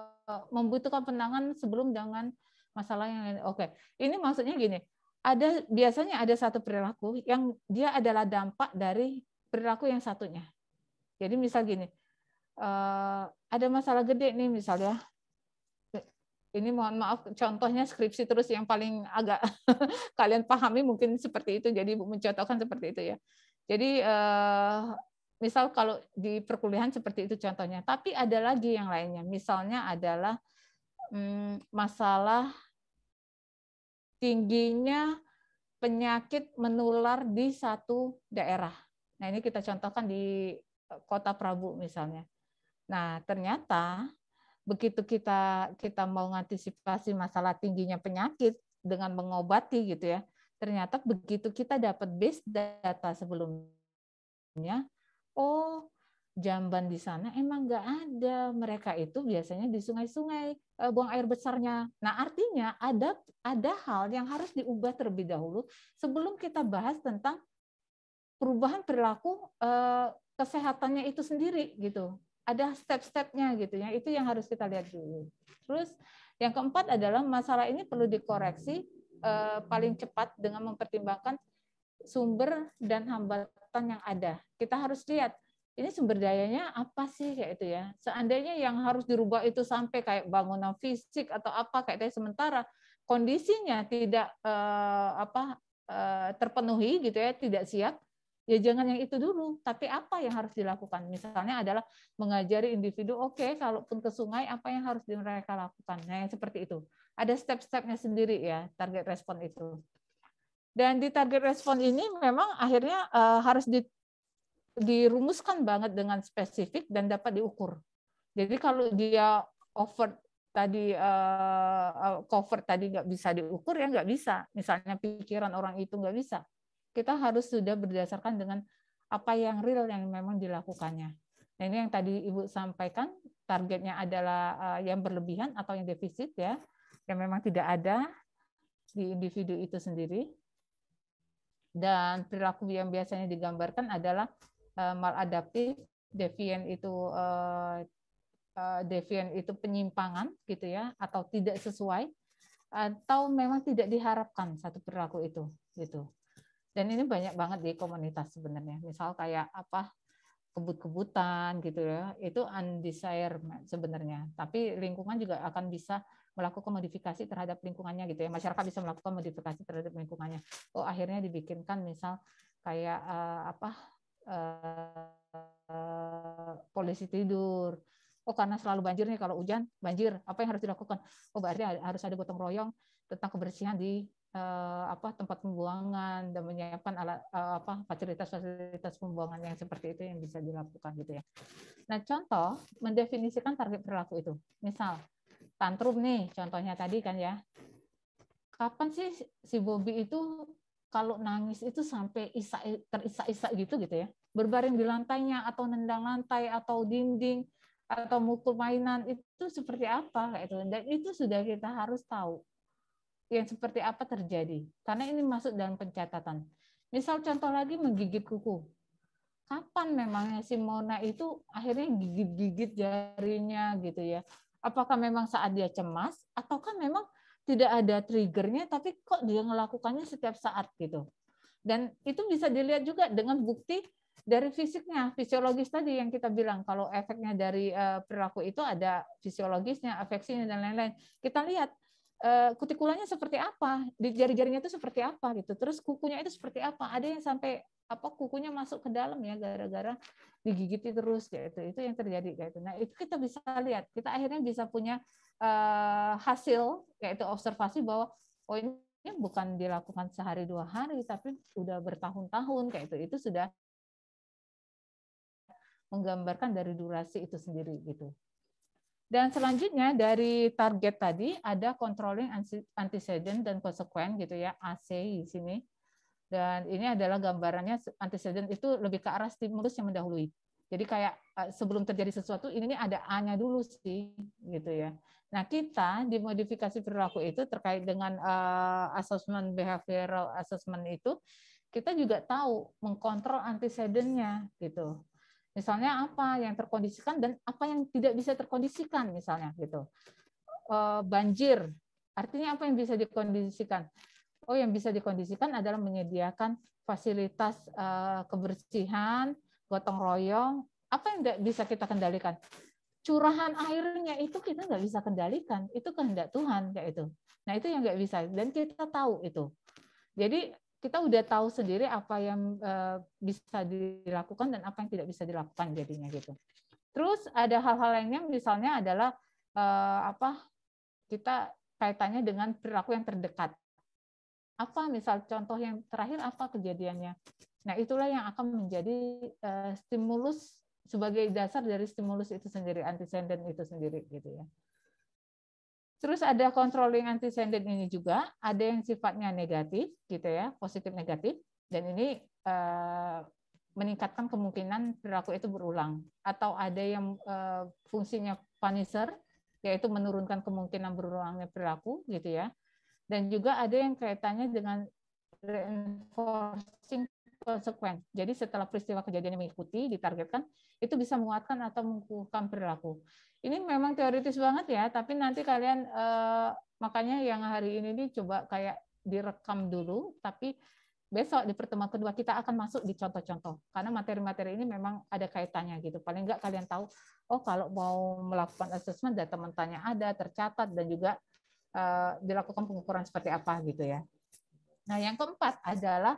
membutuhkan penanganan sebelum dengan masalah yang lain. Oke, ini maksudnya gini, ada biasanya ada satu perilaku yang dia adalah dampak dari perilaku yang satunya. Jadi misal gini, eh, ada masalah gede nih misalnya, ini mohon maaf contohnya skripsi terus yang paling agak (laughs) kalian pahami mungkin seperti itu jadi mencontohkan seperti itu ya jadi eh, misal kalau di perkuliahan seperti itu contohnya. Tapi ada lagi yang lainnya. Misalnya adalah hmm, masalah tingginya penyakit menular di satu daerah. Nah, ini kita contohkan di eh, Kota Prabu misalnya. Nah, ternyata begitu kita kita mau mengantisipasi masalah tingginya penyakit dengan mengobati gitu ya. Ternyata begitu kita dapat base data sebelumnya, oh jamban di sana emang nggak ada. Mereka itu biasanya di sungai-sungai eh, buang air besarnya. Nah, artinya ada ada hal yang harus diubah terlebih dahulu sebelum kita bahas tentang perubahan perilaku eh, kesehatannya itu sendiri gitu. Ada step-stepnya gitu ya. Itu yang harus kita lihat dulu. Terus yang keempat adalah masalah ini perlu dikoreksi eh, paling cepat dengan mempertimbangkan sumber dan hambatan kekuatan yang ada. Kita harus lihat ini sumber dayanya apa sih kayak itu ya. Seandainya yang harus dirubah itu sampai kayak bangunan fisik atau apa kayak tadi sementara kondisinya tidak eh, apa eh, terpenuhi gitu ya, tidak siap, ya jangan yang itu dulu, tapi apa yang harus dilakukan? Misalnya adalah mengajari individu, oke, okay, kalaupun ke sungai, apa yang harus mereka lakukan? Nah, seperti itu. Ada step-stepnya sendiri ya, target respon itu. Dan di target respon ini memang akhirnya uh, harus di, dirumuskan banget dengan spesifik dan dapat diukur. Jadi kalau dia over tadi uh, cover tadi nggak bisa diukur ya nggak bisa. Misalnya pikiran orang itu nggak bisa. Kita harus sudah berdasarkan dengan apa yang real yang memang dilakukannya. Nah ini yang tadi Ibu sampaikan targetnya adalah uh, yang berlebihan atau yang defisit ya, yang memang tidak ada di individu itu sendiri dan perilaku yang biasanya digambarkan adalah uh, maladaptif, devian itu uh, eh, eh, devian itu penyimpangan gitu ya atau tidak sesuai atau memang tidak diharapkan satu perilaku itu gitu. Dan ini banyak banget di komunitas sebenarnya. Misal kayak apa kebut-kebutan gitu ya, itu undesired sebenarnya. Tapi lingkungan juga akan bisa melakukan modifikasi terhadap lingkungannya gitu ya masyarakat bisa melakukan modifikasi terhadap lingkungannya oh akhirnya dibikinkan misal kayak uh, apa uh, polisi tidur oh karena selalu banjir nih kalau hujan banjir apa yang harus dilakukan oh berarti harus ada gotong royong tentang kebersihan di uh, apa tempat pembuangan dan menyiapkan alat uh, apa fasilitas-fasilitas pembuangan yang seperti itu yang bisa dilakukan gitu ya. Nah, contoh mendefinisikan target perilaku itu. Misal tantrum nih contohnya tadi kan ya kapan sih si Bobi itu kalau nangis itu sampai isak terisak-isak gitu gitu ya berbaring di lantainya atau nendang lantai atau dinding atau mukul mainan itu seperti apa itu dan itu sudah kita harus tahu yang seperti apa terjadi karena ini masuk dalam pencatatan misal contoh lagi menggigit kuku kapan memangnya si Mona itu akhirnya gigit-gigit jarinya gitu ya Apakah memang saat dia cemas ataukah memang tidak ada triggernya tapi kok dia melakukannya setiap saat gitu. Dan itu bisa dilihat juga dengan bukti dari fisiknya, fisiologis tadi yang kita bilang kalau efeknya dari eh, perilaku itu ada fisiologisnya, afeksinya dan lain-lain. Kita lihat eh, kutikulanya seperti apa, di jari-jarinya itu seperti apa gitu. Terus kukunya itu seperti apa? Ada yang sampai apa kukunya masuk ke dalam ya gara-gara digigiti terus gitu itu yang terjadi gitu nah itu kita bisa lihat kita akhirnya bisa punya uh, hasil yaitu observasi bahwa oh ini bukan dilakukan sehari dua hari tapi sudah bertahun-tahun kayak itu itu sudah menggambarkan dari durasi itu sendiri gitu dan selanjutnya dari target tadi ada controlling antecedent dan consequent gitu ya AC di sini dan ini adalah gambarannya antecedent itu lebih ke arah stimulus yang mendahului. Jadi kayak eh, sebelum terjadi sesuatu ini ada A-nya dulu sih gitu ya. Nah, kita di modifikasi perilaku itu terkait dengan uh, assessment behavioral assessment itu kita juga tahu mengkontrol antecedennya gitu. Misalnya apa yang terkondisikan dan apa yang tidak bisa terkondisikan misalnya gitu. Uh, banjir artinya apa yang bisa dikondisikan? Oh, yang bisa dikondisikan adalah menyediakan fasilitas uh, kebersihan, gotong royong. Apa yang tidak bisa kita kendalikan? Curahan airnya itu kita nggak bisa kendalikan. Itu kehendak Tuhan kayak itu. Nah itu yang nggak bisa dan kita tahu itu. Jadi kita udah tahu sendiri apa yang uh, bisa dilakukan dan apa yang tidak bisa dilakukan jadinya gitu. Terus ada hal-hal lainnya misalnya adalah uh, apa kita kaitannya dengan perilaku yang terdekat apa misal contoh yang terakhir apa kejadiannya nah itulah yang akan menjadi uh, stimulus sebagai dasar dari stimulus itu sendiri antecedent itu sendiri gitu ya terus ada controlling antecedent ini juga ada yang sifatnya negatif gitu ya positif negatif dan ini uh, meningkatkan kemungkinan perilaku itu berulang atau ada yang uh, fungsinya punisher yaitu menurunkan kemungkinan berulangnya perilaku gitu ya dan juga ada yang kaitannya dengan reinforcing konsekuens. Jadi setelah peristiwa kejadian yang mengikuti ditargetkan, itu bisa menguatkan atau mengukuhkan perilaku. Ini memang teoritis banget ya, tapi nanti kalian eh, makanya yang hari ini nih coba kayak direkam dulu, tapi besok di pertemuan kedua kita akan masuk di contoh-contoh. Karena materi-materi ini memang ada kaitannya gitu. Paling enggak kalian tahu, oh kalau mau melakukan assessment data mentanya ada, tercatat, dan juga Eh, dilakukan pengukuran seperti apa gitu ya. Nah, yang keempat adalah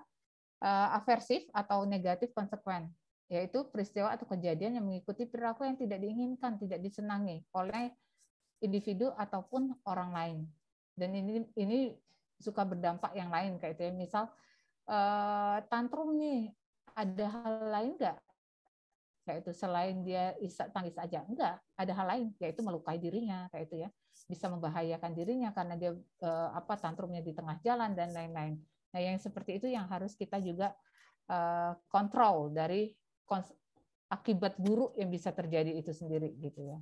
eh, aversif atau negatif konsekuen, yaitu peristiwa atau kejadian yang mengikuti perilaku yang tidak diinginkan, tidak disenangi oleh individu ataupun orang lain. Dan ini ini suka berdampak yang lain kayak itu ya. Misal uh, tantrum nih, ada hal lain nggak? Kayak itu selain dia isak tangis aja enggak, ada hal lain yaitu melukai dirinya kayak itu ya bisa membahayakan dirinya karena dia uh, apa tantrumnya di tengah jalan dan lain-lain. Nah, yang seperti itu yang harus kita juga uh, kontrol dari kons- akibat buruk yang bisa terjadi itu sendiri gitu ya.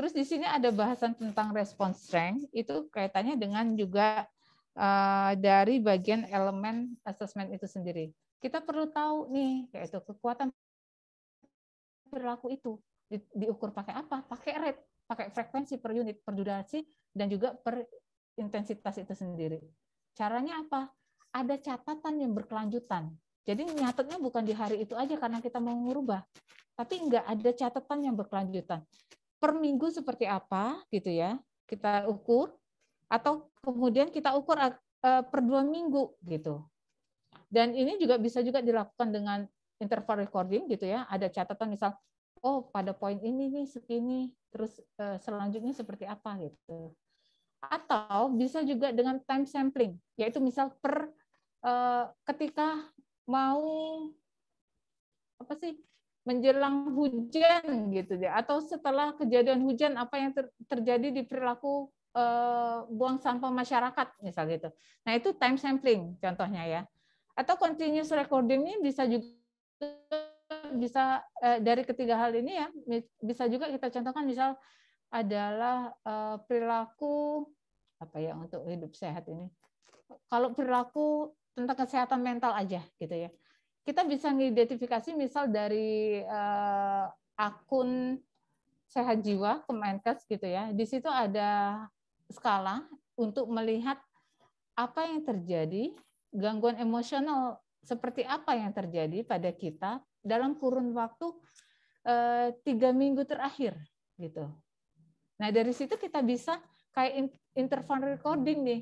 Terus di sini ada bahasan tentang response strength itu kaitannya dengan juga uh, dari bagian elemen assessment itu sendiri. Kita perlu tahu nih yaitu kekuatan perilaku itu di, diukur pakai apa? Pakai rate pakai frekuensi per unit, per durasi, dan juga per intensitas itu sendiri. Caranya apa? Ada catatan yang berkelanjutan. Jadi nyatetnya bukan di hari itu aja karena kita mau merubah, tapi enggak ada catatan yang berkelanjutan. Per minggu seperti apa gitu ya, kita ukur, atau kemudian kita ukur eh, per dua minggu gitu. Dan ini juga bisa juga dilakukan dengan interval recording gitu ya. Ada catatan misal oh pada poin ini nih segini terus uh, selanjutnya seperti apa gitu atau bisa juga dengan time sampling yaitu misal per uh, ketika mau apa sih menjelang hujan gitu ya atau setelah kejadian hujan apa yang ter terjadi di perilaku eh, buang sampah masyarakat misal gitu nah itu time sampling contohnya ya atau continuous recording ini bisa juga bisa eh, dari ketiga hal ini ya bisa juga kita contohkan misal adalah eh, perilaku apa ya untuk hidup sehat ini. Kalau perilaku tentang kesehatan mental aja gitu ya. Kita bisa mengidentifikasi misal dari eh, akun sehat jiwa Kemenkes gitu ya. Di situ ada skala untuk melihat apa yang terjadi, gangguan emosional seperti apa yang terjadi pada kita dalam kurun waktu eh, tiga minggu terakhir gitu. Nah dari situ kita bisa kayak interval recording nih.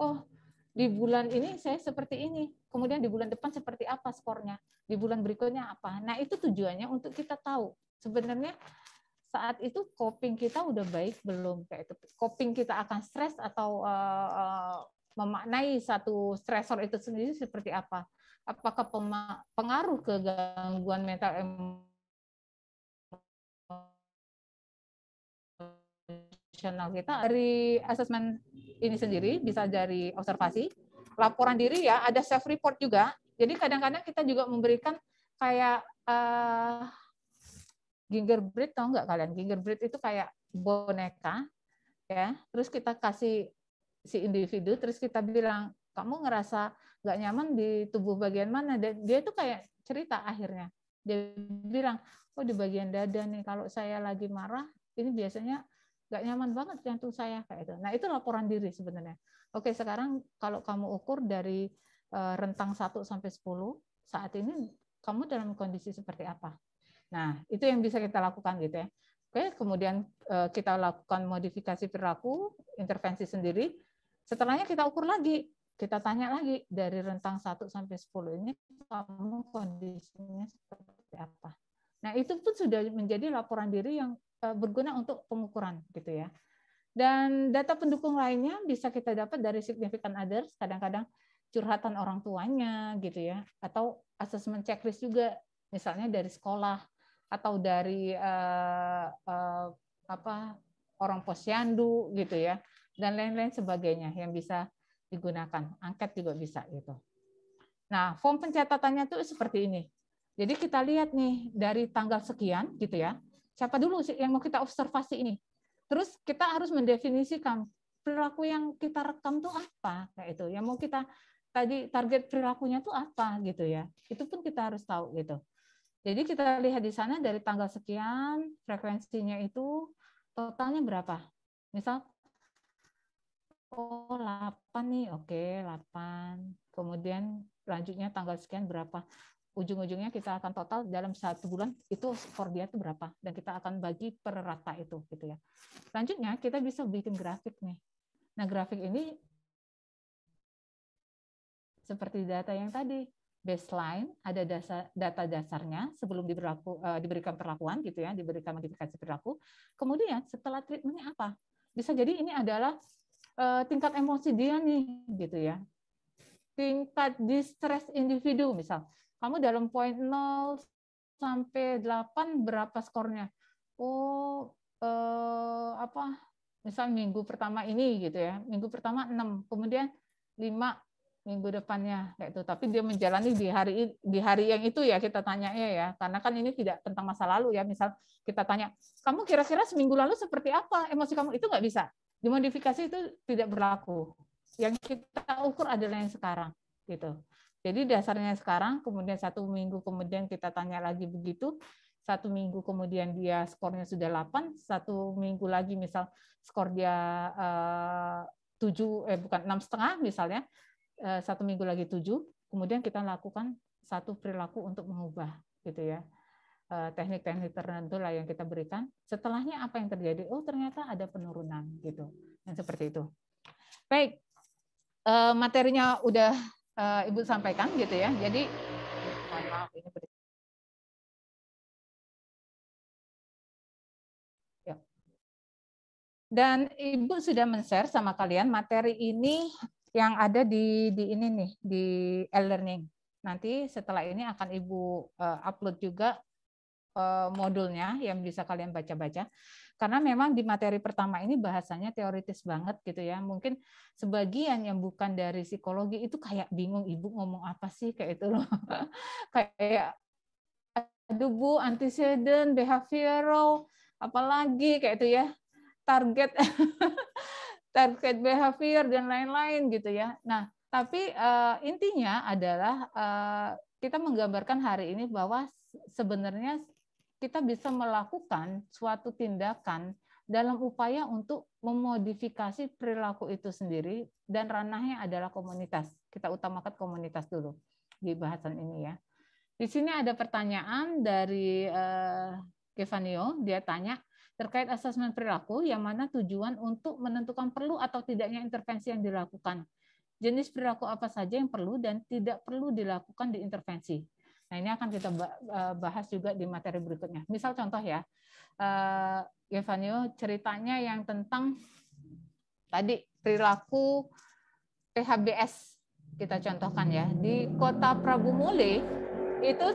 Oh di bulan ini saya seperti ini, kemudian di bulan depan seperti apa skornya, di bulan berikutnya apa. Nah itu tujuannya untuk kita tahu sebenarnya saat itu coping kita udah baik belum kayak itu coping kita akan stres atau uh, uh, memaknai satu stresor itu sendiri seperti apa apakah pengaruh ke gangguan mental emosional kita dari asesmen ini sendiri bisa dari observasi laporan diri ya ada self report juga jadi kadang-kadang kita juga memberikan kayak uh, gingerbread tau nggak kalian gingerbread itu kayak boneka ya terus kita kasih si individu terus kita bilang kamu ngerasa nggak nyaman di tubuh bagian mana dan dia tuh kayak cerita akhirnya dia bilang oh di bagian dada nih kalau saya lagi marah ini biasanya nggak nyaman banget jantung saya kayak itu nah itu laporan diri sebenarnya oke sekarang kalau kamu ukur dari eh, rentang 1 sampai 10 saat ini kamu dalam kondisi seperti apa nah itu yang bisa kita lakukan gitu ya oke kemudian eh, kita lakukan modifikasi perilaku intervensi sendiri setelahnya kita ukur lagi kita tanya lagi dari rentang 1 sampai 10 ini kamu kondisinya seperti apa. Nah, itu pun sudah menjadi laporan diri yang eh, berguna untuk pengukuran gitu ya. Dan data pendukung lainnya bisa kita dapat dari significant others, kadang-kadang curhatan orang tuanya gitu ya, atau assessment checklist juga misalnya dari sekolah atau dari uh, uh, apa orang posyandu gitu ya dan lain-lain sebagainya yang bisa digunakan. Angket juga bisa gitu. Nah, form pencatatannya tuh seperti ini. Jadi kita lihat nih dari tanggal sekian gitu ya. Siapa dulu sih yang mau kita observasi ini? Terus kita harus mendefinisikan perilaku yang kita rekam tuh apa kayak itu. Yang mau kita tadi target perilakunya tuh apa gitu ya. Itu pun kita harus tahu gitu. Jadi kita lihat di sana dari tanggal sekian frekuensinya itu totalnya berapa. Misal oh 8 nih, oke 8. Kemudian lanjutnya tanggal sekian berapa. Ujung-ujungnya kita akan total dalam satu bulan itu skor dia itu berapa dan kita akan bagi per rata itu gitu ya. lanjutnya kita bisa bikin grafik nih. Nah, grafik ini seperti data yang tadi baseline ada dasar, data dasarnya sebelum diberlaku, uh, diberikan perlakuan gitu ya diberikan modifikasi perilaku kemudian setelah treatmentnya apa bisa jadi ini adalah Eh, tingkat emosi dia nih gitu ya tingkat distress individu misal kamu dalam poin 0 sampai 8 berapa skornya oh eh, apa misal minggu pertama ini gitu ya minggu pertama 6 kemudian 5 minggu depannya kayak itu tapi dia menjalani di hari di hari yang itu ya kita tanya ya karena kan ini tidak tentang masa lalu ya misal kita tanya kamu kira-kira seminggu lalu seperti apa emosi kamu itu nggak bisa dimodifikasi itu tidak berlaku. Yang kita ukur adalah yang sekarang gitu. Jadi dasarnya sekarang, kemudian satu minggu kemudian kita tanya lagi begitu, satu minggu kemudian dia skornya sudah 8, satu minggu lagi misal skor dia eh, tujuh eh bukan enam setengah misalnya, eh, satu minggu lagi tujuh, kemudian kita lakukan satu perilaku untuk mengubah gitu ya. Eh, teknik-teknik tertentu lah yang kita berikan. Setelahnya apa yang terjadi? Oh ternyata ada penurunan gitu, dan seperti itu. Baik, eh, materinya udah eh, ibu sampaikan gitu ya. Jadi maaf ini ya. Dan ibu sudah men-share sama kalian materi ini yang ada di di ini nih di e-learning. Nanti setelah ini akan ibu upload juga Eh, modulnya yang bisa kalian baca-baca. Karena memang di materi pertama ini bahasanya teoritis banget gitu ya. Mungkin sebagian yang bukan dari psikologi itu kayak bingung ibu ngomong apa sih kayak itu loh. (laughs) kayak aduh Bu, antecedent, behavioral, apalagi kayak itu ya. Target (laughs) target behavior dan lain-lain gitu ya. Nah, tapi uh, intinya adalah uh, kita menggambarkan hari ini bahwa sebenarnya kita bisa melakukan suatu tindakan dalam upaya untuk memodifikasi perilaku itu sendiri dan ranahnya adalah komunitas. Kita utamakan komunitas dulu di bahasan ini ya. Di sini ada pertanyaan dari eh, Kevanio, dia tanya terkait asesmen perilaku yang mana tujuan untuk menentukan perlu atau tidaknya intervensi yang dilakukan. Jenis perilaku apa saja yang perlu dan tidak perlu dilakukan di intervensi. Nah ini akan kita eh, bahas juga di materi berikutnya. Misal contoh ya, Yevanyo eh, ceritanya yang tentang tadi perilaku PHBS kita contohkan ya di kota Prabu Mule itu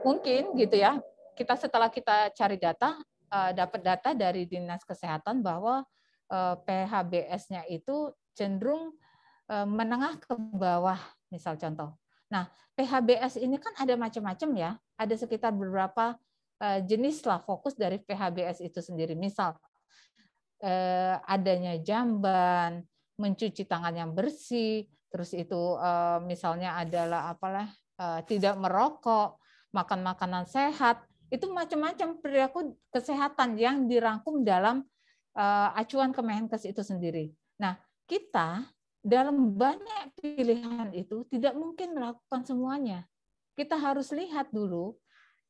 mungkin gitu ya kita setelah kita cari data eh, dapat data dari dinas kesehatan bahwa PHBS-nya itu cenderung menengah ke bawah misal contoh Nah, PHBS ini kan ada macam-macam ya. Ada sekitar beberapa eh, jenis lah fokus dari PHBS itu sendiri. Misal eh, adanya jamban, mencuci tangan yang bersih, terus itu eh, misalnya adalah apalah tidak merokok, makan makanan sehat, itu macam-macam perilaku kesehatan yang dirangkum dalam acuan Kemenkes itu sendiri. Nah, kita dalam banyak pilihan itu tidak mungkin melakukan semuanya. Kita harus lihat dulu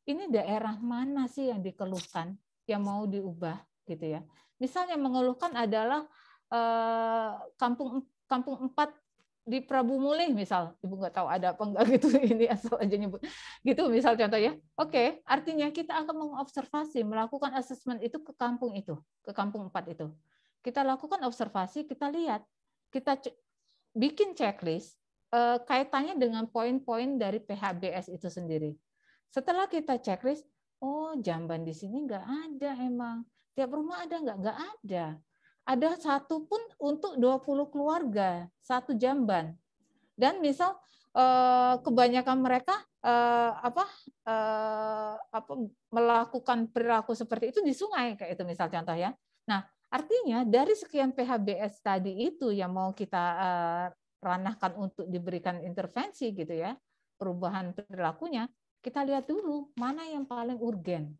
ini daerah mana sih yang dikeluhkan, yang mau diubah gitu ya. Misalnya mengeluhkan adalah eh, kampung kampung 4 di Prabu Mulih misal, ibu nggak tahu ada apa enggak (laughs) gitu ini asal aja nyebut. Gitu misal contoh ya. Oke, okay, artinya kita akan mengobservasi, melakukan asesmen itu ke kampung itu, ke kampung 4 itu. Kita lakukan observasi, kita lihat kita bikin checklist uh, kaitannya dengan poin-poin dari PHBS itu sendiri. Setelah kita checklist, oh jamban di sini nggak ada emang. Tiap rumah ada nggak? Nggak ada. Ada satu pun untuk 20 keluarga, satu jamban. Dan misal eh, kebanyakan mereka eh, apa, apa melakukan perilaku seperti itu di sungai kayak itu misal contoh ya. Nah, Artinya dari sekian PHBS tadi itu yang mau kita uh, ranahkan untuk diberikan intervensi gitu ya, perubahan perilakunya, kita lihat dulu mana yang paling urgen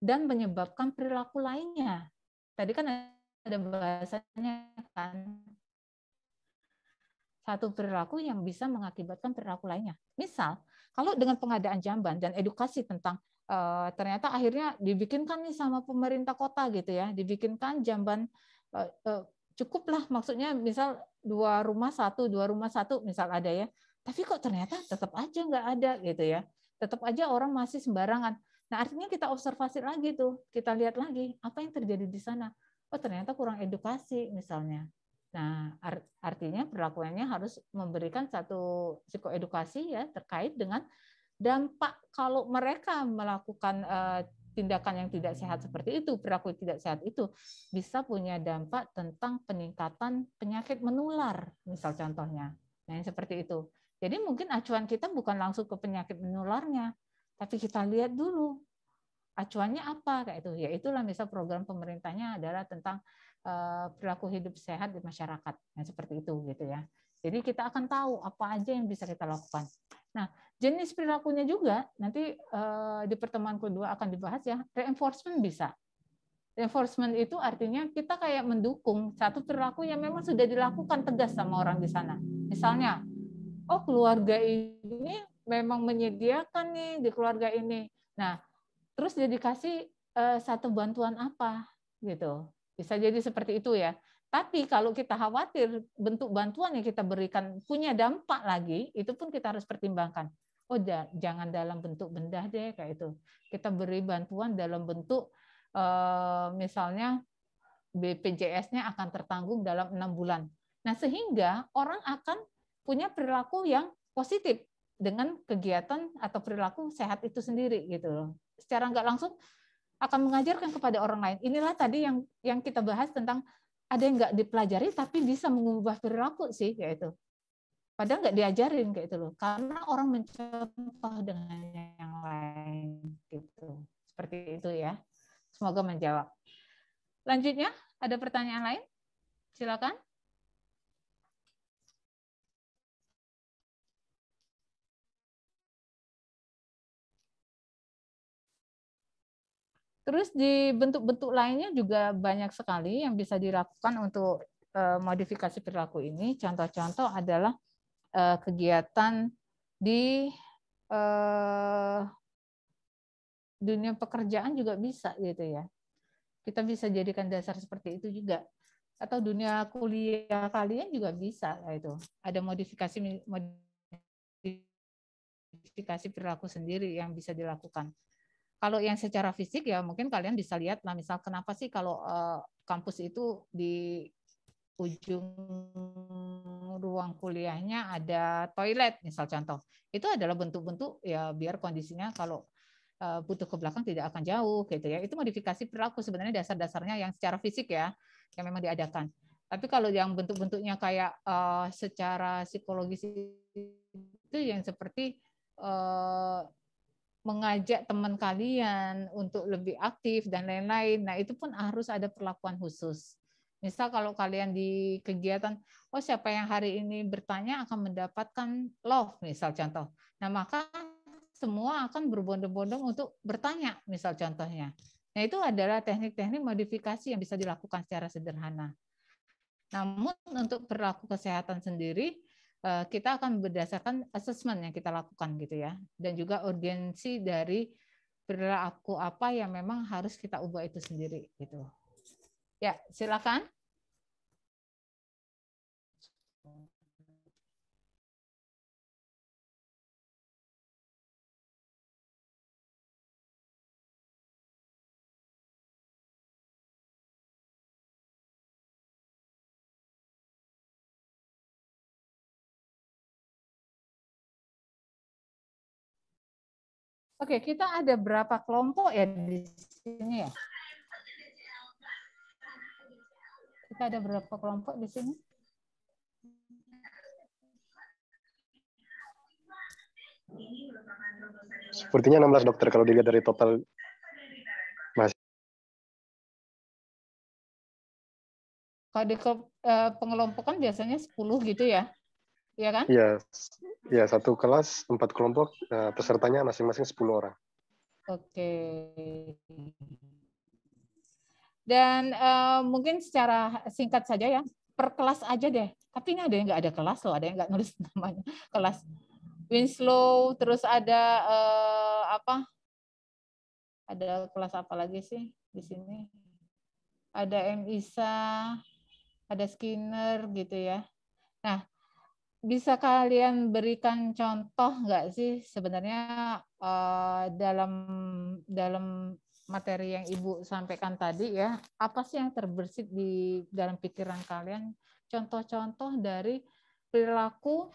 dan menyebabkan perilaku lainnya. Tadi kan ada bahasanya kan satu perilaku yang bisa mengakibatkan perilaku lainnya. Misal, kalau dengan pengadaan jamban dan edukasi tentang uh, ternyata akhirnya dibikinkan nih sama pemerintah kota gitu ya, dibikinkan jamban uh, eh, uh, eh, cukuplah maksudnya misal dua rumah satu, dua rumah satu misal ada ya. Tapi kok ternyata tetap aja nggak ada gitu ya. Tetap aja orang masih sembarangan. Nah, artinya kita observasi lagi tuh, kita lihat lagi apa yang terjadi di sana. Oh, ternyata kurang edukasi misalnya. Nah, artinya perlakuannya harus memberikan satu psikoedukasi ya terkait dengan dampak kalau mereka melakukan eh, tindakan yang tidak sehat seperti itu, perilaku tidak sehat itu bisa punya dampak tentang peningkatan penyakit menular, misal contohnya. Nah, yang seperti itu. Jadi mungkin acuan kita bukan langsung ke penyakit menularnya, tapi kita lihat dulu acuannya apa kayak itu. Ya itulah misal program pemerintahnya adalah tentang eh, perilaku hidup sehat di masyarakat. Nah, seperti itu gitu ya. Jadi kita akan tahu apa aja yang bisa kita lakukan. Nah, jenis perilakunya juga nanti uh, di pertemuan kedua akan dibahas ya. Reinforcement bisa. Reinforcement itu artinya kita kayak mendukung satu perilaku yang memang sudah dilakukan tegas sama orang di sana. Misalnya, oh keluarga ini memang menyediakan nih di keluarga ini. Nah, terus dia dikasih uh, satu bantuan apa gitu. Bisa jadi seperti itu ya. Tapi kalau kita khawatir bentuk bantuan yang kita berikan punya dampak lagi, itu pun kita harus pertimbangkan. Oh, jangan dalam bentuk benda deh kayak itu. Kita beri bantuan dalam bentuk eh, misalnya BPJS-nya akan tertanggung dalam enam bulan. Nah, sehingga orang akan punya perilaku yang positif dengan kegiatan atau perilaku sehat itu sendiri gitu loh. Secara nggak langsung akan mengajarkan kepada orang lain. Inilah tadi yang yang kita bahas tentang ada yang nggak dipelajari tapi bisa mengubah perilaku sih kayak itu. Padahal nggak diajarin kayak itu loh, karena orang mencontoh dengan yang lain gitu. Seperti itu ya. Semoga menjawab. Lanjutnya, ada pertanyaan lain? Silakan. Terus di bentuk-bentuk lainnya juga banyak sekali yang bisa dilakukan untuk eh, modifikasi perilaku ini. Contoh-contoh adalah eh, kegiatan di eh, dunia pekerjaan juga bisa gitu ya. Kita bisa jadikan dasar seperti itu juga. Atau dunia kuliah kalian juga bisa itu. Ada modifikasi modifikasi perilaku sendiri yang bisa dilakukan. Kalau yang secara fisik ya mungkin kalian bisa lihat lah misal kenapa sih kalau uh, kampus itu di ujung ruang kuliahnya ada toilet misal contoh itu adalah bentuk-bentuk ya biar kondisinya kalau eh, butuh ke belakang tidak akan jauh gitu ya itu modifikasi perilaku sebenarnya dasar-dasarnya yang secara fisik ya yang memang diadakan tapi kalau yang bentuk-bentuknya kayak uh, secara psikologis itu yang seperti uh, mengajak teman kalian untuk lebih aktif dan lain-lain. Nah, itu pun harus ada perlakuan khusus. Misal kalau kalian di kegiatan, oh siapa yang hari ini bertanya akan mendapatkan love, misal contoh. Nah, maka semua akan berbondong-bondong untuk bertanya, misal contohnya. Nah, itu adalah teknik-teknik modifikasi yang bisa dilakukan secara sederhana. Namun untuk perilaku kesehatan sendiri, Eh, kita akan berdasarkan assessment yang kita lakukan gitu ya dan juga urgensi dari perilaku apa yang memang harus kita ubah itu sendiri gitu ya silakan Oke, kita ada berapa kelompok ya di sini ya? Kita ada berapa kelompok di sini? Sepertinya 16 dokter kalau dilihat dari total Kalau di eh, pengelompokan biasanya 10 gitu ya iya kan? Iya, ya satu kelas empat kelompok, eh, pesertanya masing-masing 10 orang. Oke. Dan uh, mungkin secara singkat saja ya, per kelas aja deh. Tapi ini ada yang nggak ada kelas loh, ada yang nggak nulis (laughs) namanya kelas. Winslow, terus ada uh, apa? Ada kelas apa lagi sih di sini? Ada M. Isa, ada Skinner gitu ya. Nah, bisa kalian berikan contoh nggak sih sebenarnya uh, dalam dalam materi yang ibu sampaikan tadi ya apa sih yang terbersit di dalam pikiran kalian contoh-contoh dari perilaku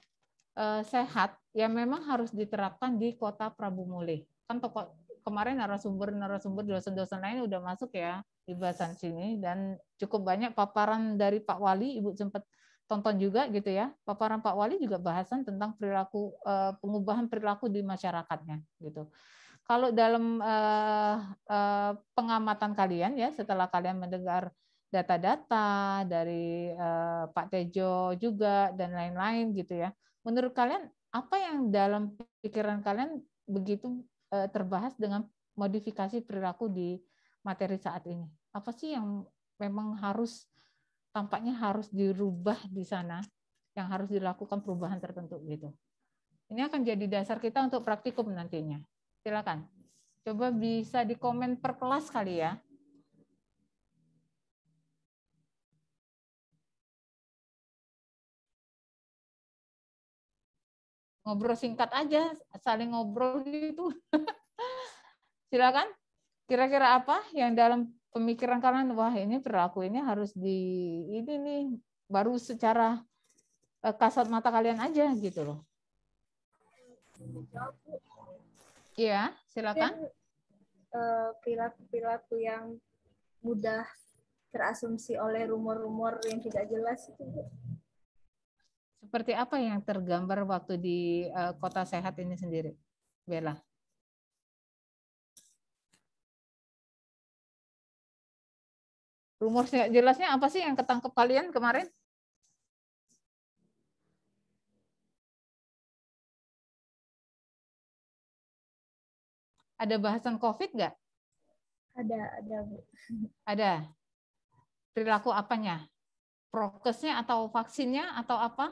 uh, sehat yang memang harus diterapkan di kota Prabu Mule kan toko kemarin narasumber-narasumber dosen-dosen lain udah masuk ya di bahasan sini dan cukup banyak paparan dari Pak Wali ibu sempat tonton juga gitu ya paparan Pak Wali juga bahasan tentang perilaku eh, pengubahan perilaku di masyarakatnya gitu kalau dalam eh, eh, pengamatan kalian ya setelah kalian mendengar data-data dari Pak Tejo juga dan lain-lain gitu ya menurut kalian apa yang dalam pikiran kalian begitu terbahas dengan modifikasi perilaku di materi saat ini apa sih yang memang harus tampaknya harus dirubah di sana, yang harus dilakukan perubahan tertentu gitu. Ini akan jadi dasar kita untuk praktikum nantinya. Silakan. Coba bisa dikomen per kelas kali ya. ngobrol singkat aja, saling ngobrol gitu. (laughs) Silakan. Kira-kira apa yang dalam pemikiran kalian wah ini perilaku ini harus di ini nih baru secara eh, kasat mata kalian aja gitu loh. Iya, silakan. Eh, perilaku-perilaku yang mudah terasumsi oleh rumor-rumor yang tidak jelas itu. Seperti apa yang tergambar waktu di eh, kota sehat ini sendiri, Bella? rumor jelasnya apa sih yang ketangkep kalian kemarin? Ada bahasan COVID nggak? Ada, ada. Ada. Perilaku apanya? Prokesnya atau vaksinnya atau apa?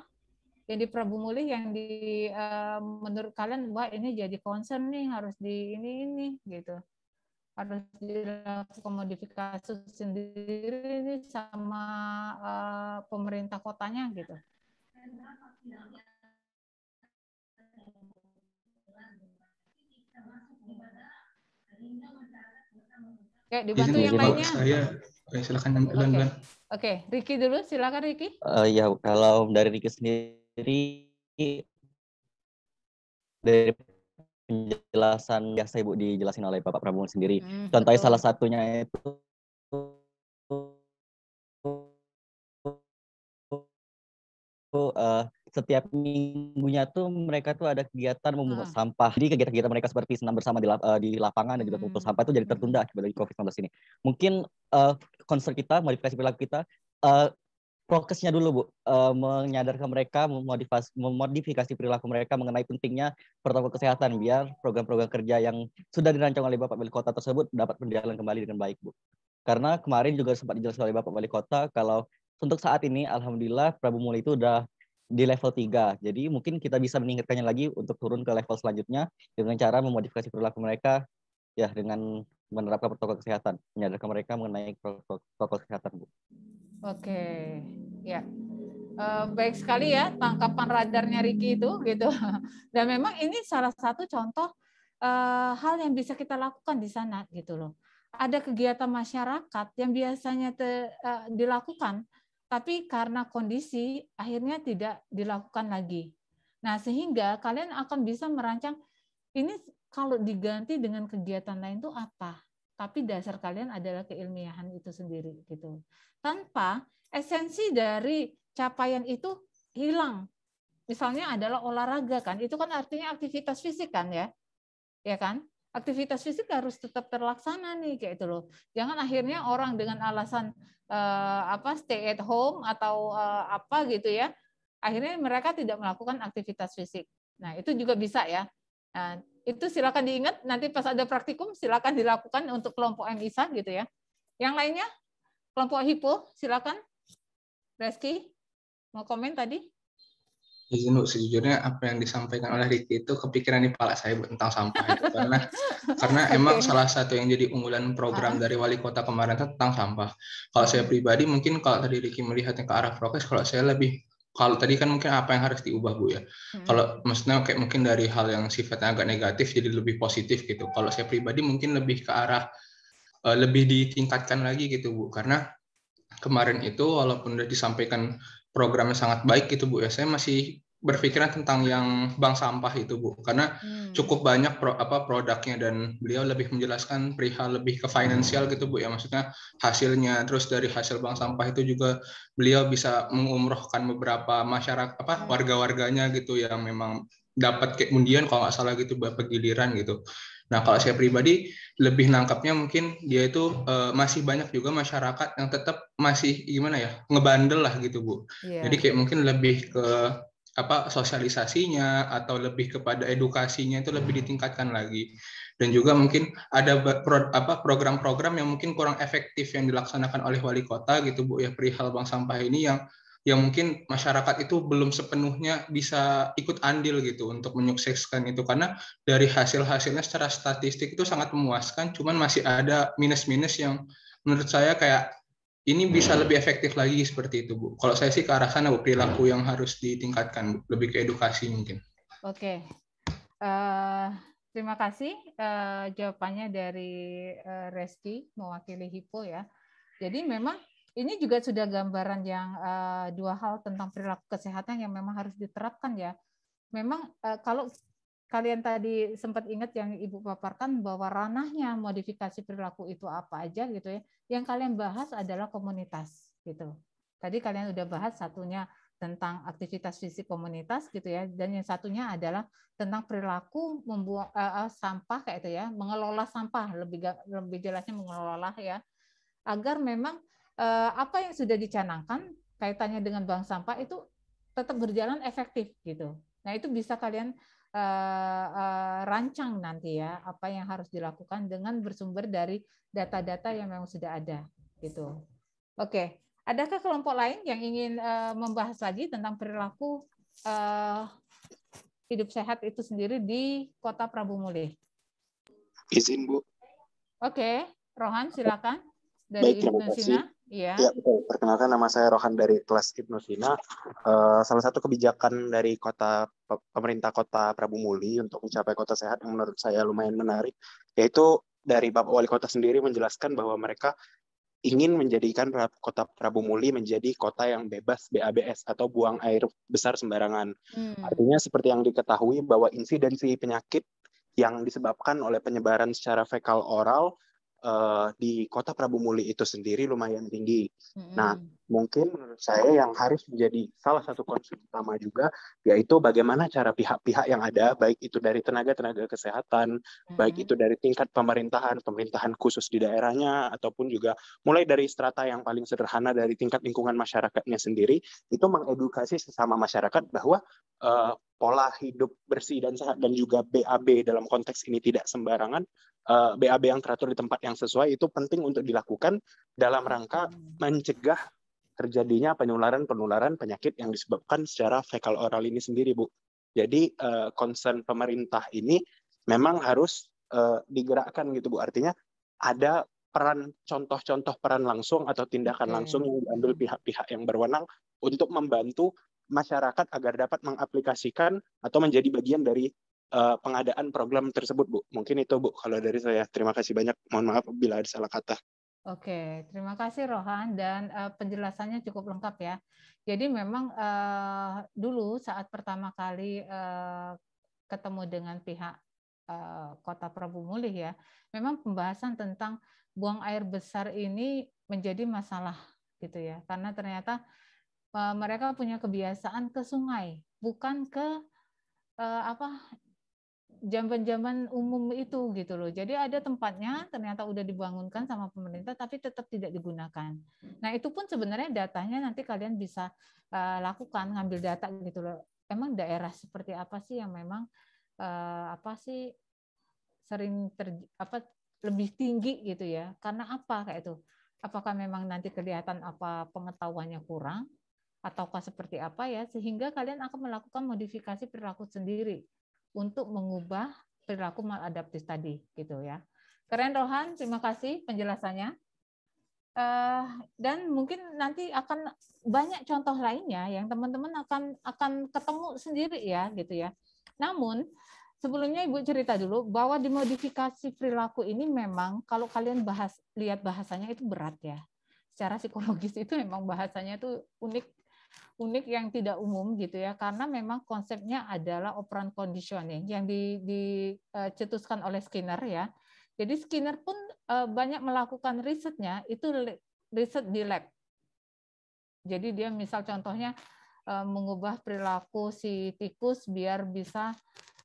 Yang di Prabu Mulih yang di uh, menurut kalian wah ini jadi concern nih harus di ini ini gitu harus komodifikasi sendiri ini sama uh, pemerintah kotanya gitu. Oke, iya, dibantu Izin, yang iya, lainnya. Saya, oke, silakan Oke, okay. okay. Riki dulu, silakan Riki. Uh, ya, kalau dari Riki sendiri dari penjelasan biasa Ibu dijelasin oleh Bapak Prabowo sendiri. Hmm, Contohnya betul. salah satunya itu uh, setiap minggunya tuh mereka tuh ada kegiatan memungut ah. Hmm. sampah. Jadi kegiatan-kegiatan mereka seperti senam bersama di, lap, uh, di lapangan dan juga mengumpul hmm. sampah itu jadi tertunda akibat dari COVID-19 ini. Mungkin uh, eh, konser kita, modifikasi perilaku kita, uh, prokesnya dulu bu uh, menyadarkan mereka memodifikasi, memodifikasi perilaku mereka mengenai pentingnya protokol kesehatan biar program-program kerja yang sudah dirancang oleh bapak wali kota tersebut dapat berjalan kembali dengan baik bu karena kemarin juga sempat dijelaskan oleh bapak wali kota kalau untuk saat ini alhamdulillah Prabu Muli itu sudah di level 3. Jadi mungkin kita bisa meningkatkannya lagi untuk turun ke level selanjutnya dengan cara memodifikasi perilaku mereka ya dengan menerapkan protokol kesehatan, menyadarkan mereka mengenai protokol kesehatan, Bu. Oke, ya. Uh, baik sekali ya tangkapan radarnya Riki itu gitu. (laughs) Dan memang ini salah satu contoh uh, hal yang bisa kita lakukan di sana gitu loh. Ada kegiatan masyarakat yang biasanya te, uh, dilakukan tapi karena kondisi akhirnya tidak dilakukan lagi. Nah, sehingga kalian akan bisa merancang ini kalau diganti dengan kegiatan lain itu apa tapi dasar kalian adalah keilmiahan itu sendiri gitu. Tanpa esensi dari capaian itu hilang. Misalnya adalah olahraga kan, itu kan artinya aktivitas fisik kan ya. Ya kan? Aktivitas fisik harus tetap terlaksana nih kayak itu loh. Jangan akhirnya orang dengan alasan eh, apa stay at home atau eh, apa gitu ya, akhirnya mereka tidak melakukan aktivitas fisik. Nah, itu juga bisa ya. Nah, itu silakan diingat nanti pas ada praktikum silakan dilakukan untuk kelompok MISA gitu ya. Yang lainnya kelompok hipo silakan Reski mau komen tadi? Izin Bu, sejujurnya apa yang disampaikan oleh Riki itu kepikiran di kepala saya Bu tentang sampah itu. karena (laughs) karena okay. emang salah satu yang jadi unggulan program ah. dari wali kota kemarin tentang sampah. Kalau saya hmm. pribadi mungkin kalau tadi Riki melihatnya ke arah prokes, kalau saya lebih kalau tadi kan mungkin apa yang harus diubah bu ya hmm. kalau maksudnya kayak mungkin dari hal yang sifatnya agak negatif jadi lebih positif gitu kalau saya pribadi mungkin lebih ke arah uh, lebih ditingkatkan lagi gitu bu karena kemarin itu walaupun sudah disampaikan programnya sangat baik gitu bu ya saya masih berpikiran tentang yang bank sampah itu bu karena hmm. cukup banyak pro, apa produknya dan beliau lebih menjelaskan perihal lebih ke finansial hmm. gitu bu ya maksudnya hasilnya terus dari hasil bank sampah itu juga beliau bisa mengumrohkan beberapa masyarakat apa hmm. warga-warganya gitu yang memang dapat kayak kemudian kalau nggak salah gitu bapak giliran gitu nah kalau saya pribadi lebih nangkapnya mungkin dia itu uh, masih banyak juga masyarakat yang tetap masih gimana ya ngebandel lah gitu bu yeah. jadi kayak mungkin lebih ke apa sosialisasinya atau lebih kepada edukasinya itu lebih ditingkatkan lagi dan juga mungkin ada pro, apa program-program yang mungkin kurang efektif yang dilaksanakan oleh wali kota gitu bu ya perihal bank sampah ini yang yang mungkin masyarakat itu belum sepenuhnya bisa ikut andil gitu untuk menyukseskan itu karena dari hasil-hasilnya secara statistik itu sangat memuaskan cuman masih ada minus-minus yang menurut saya kayak ini bisa lebih efektif lagi seperti itu, Bu. Kalau saya sih ke arah sana, Bu, perilaku yang harus ditingkatkan, Bu. lebih ke edukasi mungkin. Oke, uh, terima kasih uh, jawabannya dari uh, Reski mewakili Hipo ya. Jadi memang ini juga sudah gambaran yang uh, dua hal tentang perilaku kesehatan yang memang harus diterapkan ya. Memang uh, kalau kalian tadi sempat ingat yang Ibu paparkan bahwa ranahnya modifikasi perilaku itu apa aja gitu ya. Yang kalian bahas adalah komunitas gitu. Tadi kalian udah bahas satunya tentang aktivitas fisik komunitas gitu ya dan yang satunya adalah tentang perilaku membuang uh, uh, sampah kayak itu ya mengelola sampah lebih lebih jelasnya mengelola ya agar memang uh, apa yang sudah dicanangkan kaitannya dengan bank sampah itu tetap berjalan efektif gitu nah itu bisa kalian uh, uh, rancang nanti ya apa yang harus dilakukan dengan bersumber dari data-data yang memang sudah ada gitu. Oke, okay. adakah kelompok lain yang ingin uh, membahas lagi tentang perilaku uh, hidup sehat itu sendiri di Kota Prabu Mulai? Izin Bu. Oke, okay. Rohan silakan dari Indonesia. Yeah. Ya, iya, betul. Perkenalkan nama saya Rohan dari kelas Ibnu Sina. Uh, eh, salah satu kebijakan dari kota pemerintah kota Prabu Muli untuk mencapai kota sehat yang menurut saya lumayan menarik, yaitu dari Bapak Wali Kota sendiri menjelaskan bahwa mereka ingin menjadikan kota Prabu Muli menjadi kota yang bebas BABS atau buang air besar sembarangan. Hmm. Artinya seperti yang diketahui bahwa insidensi penyakit yang disebabkan oleh penyebaran secara fekal oral uh, di kota Prabu Muli itu sendiri lumayan tinggi. hmm Nah, mungkin menurut saya yang harus menjadi salah satu concern utama juga yaitu bagaimana cara pihak-pihak yang ada, baik itu dari tenaga-tenaga kesehatan, hmm baik itu dari tingkat pemerintahan, pemerintahan khusus di daerahnya, ataupun juga mulai dari strata yang paling sederhana dari tingkat lingkungan masyarakatnya sendiri, itu mengedukasi sesama masyarakat bahwa uh, pola hidup bersih dan sehat dan juga BAB dalam konteks ini tidak sembarangan uh, eh, BAB yang teratur di tempat yang sesuai itu penting untuk dilakukan dalam rangka hmm. mencegah terjadinya penularan-penularan penyakit yang disebabkan secara fekal oral ini sendiri, Bu. Jadi uh, concern pemerintah ini memang harus uh, digerakkan gitu, Bu. Artinya ada peran contoh-contoh peran langsung atau tindakan langsung yang diambil pihak-pihak yang berwenang untuk membantu masyarakat agar dapat mengaplikasikan atau menjadi bagian dari uh, pengadaan program tersebut, Bu. Mungkin itu, Bu, kalau dari saya. Terima kasih banyak. Mohon maaf bila ada salah kata. Oke, terima kasih Rohan dan uh, penjelasannya cukup lengkap ya. Jadi memang uh, dulu saat pertama kali uh, ketemu dengan pihak uh, Kota Prabu Mulih ya, memang pembahasan tentang buang air besar ini menjadi masalah gitu ya, karena ternyata Eh, mereka punya kebiasaan ke sungai, bukan ke uh, apa jamban-jamban umum itu gitu loh. Jadi ada tempatnya ternyata udah dibangunkan sama pemerintah tapi tetap tidak digunakan. Nah, itu pun sebenarnya datanya nanti kalian bisa uh, lakukan ngambil data gitu loh. Emang daerah seperti apa sih yang memang uh, apa sih sering ter apa lebih tinggi gitu ya. Karena apa kayak itu? Apakah memang nanti kelihatan apa pengetahuannya kurang ataukah seperti apa ya sehingga kalian akan melakukan modifikasi perilaku sendiri untuk mengubah perilaku maladaptif tadi gitu ya keren Rohan terima kasih penjelasannya uh, dan mungkin nanti akan banyak contoh lainnya yang teman-teman akan akan ketemu sendiri ya gitu ya namun sebelumnya ibu cerita dulu bahwa dimodifikasi perilaku ini memang kalau kalian bahas lihat bahasanya itu berat ya secara psikologis itu memang bahasanya itu unik unik yang tidak umum gitu ya karena memang konsepnya adalah operan conditioning yang di, dicetuskan eh, oleh Skinner ya. Jadi Skinner pun eh, banyak melakukan risetnya itu riset di lab. Jadi dia misal contohnya eh, mengubah perilaku si tikus biar bisa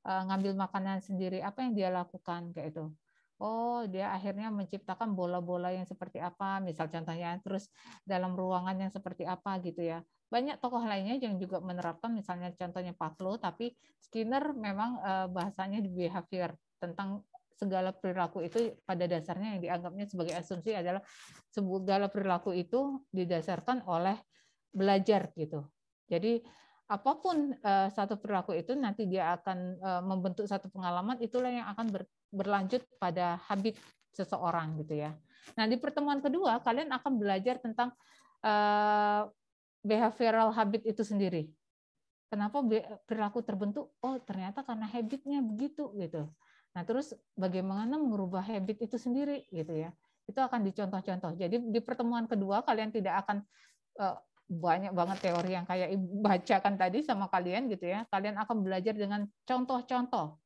ngambil makanan sendiri apa yang dia lakukan kayak itu oh dia akhirnya menciptakan bola-bola yang seperti apa misal contohnya terus dalam ruangan yang seperti apa gitu ya banyak tokoh lainnya yang juga menerapkan misalnya contohnya Pavlov tapi Skinner memang uh, bahasanya di behavior tentang segala perilaku itu pada dasarnya yang dianggapnya sebagai asumsi adalah segala perilaku itu didasarkan oleh belajar gitu. Jadi apapun uh, satu perilaku itu nanti dia akan uh, membentuk satu pengalaman itulah yang akan ber, berlanjut pada habit seseorang gitu ya. Nah, di pertemuan kedua kalian akan belajar tentang uh, behavioral habit itu sendiri. Kenapa perilaku terbentuk? Oh, ternyata karena habitnya begitu gitu. Nah, terus bagaimana merubah habit itu sendiri gitu ya. Itu akan dicontoh-contoh. Jadi di pertemuan kedua kalian tidak akan uh, banyak banget teori yang kayak Ibu (laughs) bacakan tadi sama kalian gitu ya. Kalian akan belajar dengan contoh-contoh.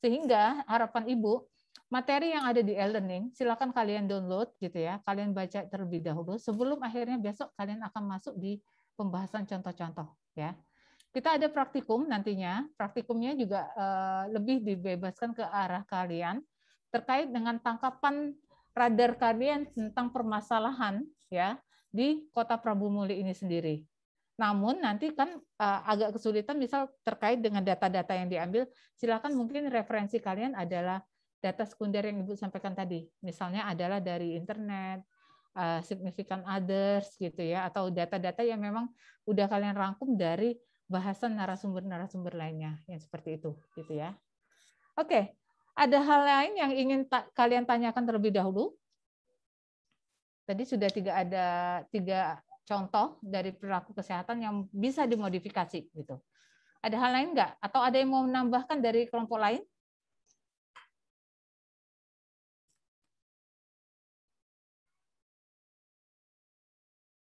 Sehingga harapan Ibu materi yang ada di e-learning silakan kalian download gitu ya. Kalian baca terlebih dahulu sebelum akhirnya besok kalian akan masuk di pembahasan contoh-contoh ya. Kita ada praktikum nantinya, praktikumnya juga eh, lebih dibebaskan ke arah kalian terkait dengan tangkapan radar kalian tentang permasalahan ya di Kota Prabu Muli ini sendiri. Namun nanti kan eh, agak kesulitan misal terkait dengan data-data yang diambil, silakan mungkin referensi kalian adalah data sekunder yang Ibu sampaikan tadi. Misalnya adalah dari internet, uh, eh, significant others gitu ya atau data-data yang memang udah kalian rangkum dari bahasan narasumber-narasumber lainnya yang seperti itu gitu ya. Oke, okay. ada hal lain yang ingin ta kalian tanyakan terlebih dahulu? Tadi sudah tiga ada tiga contoh dari perilaku kesehatan yang bisa dimodifikasi gitu. Ada hal lain nggak? Atau ada yang mau menambahkan dari kelompok lain?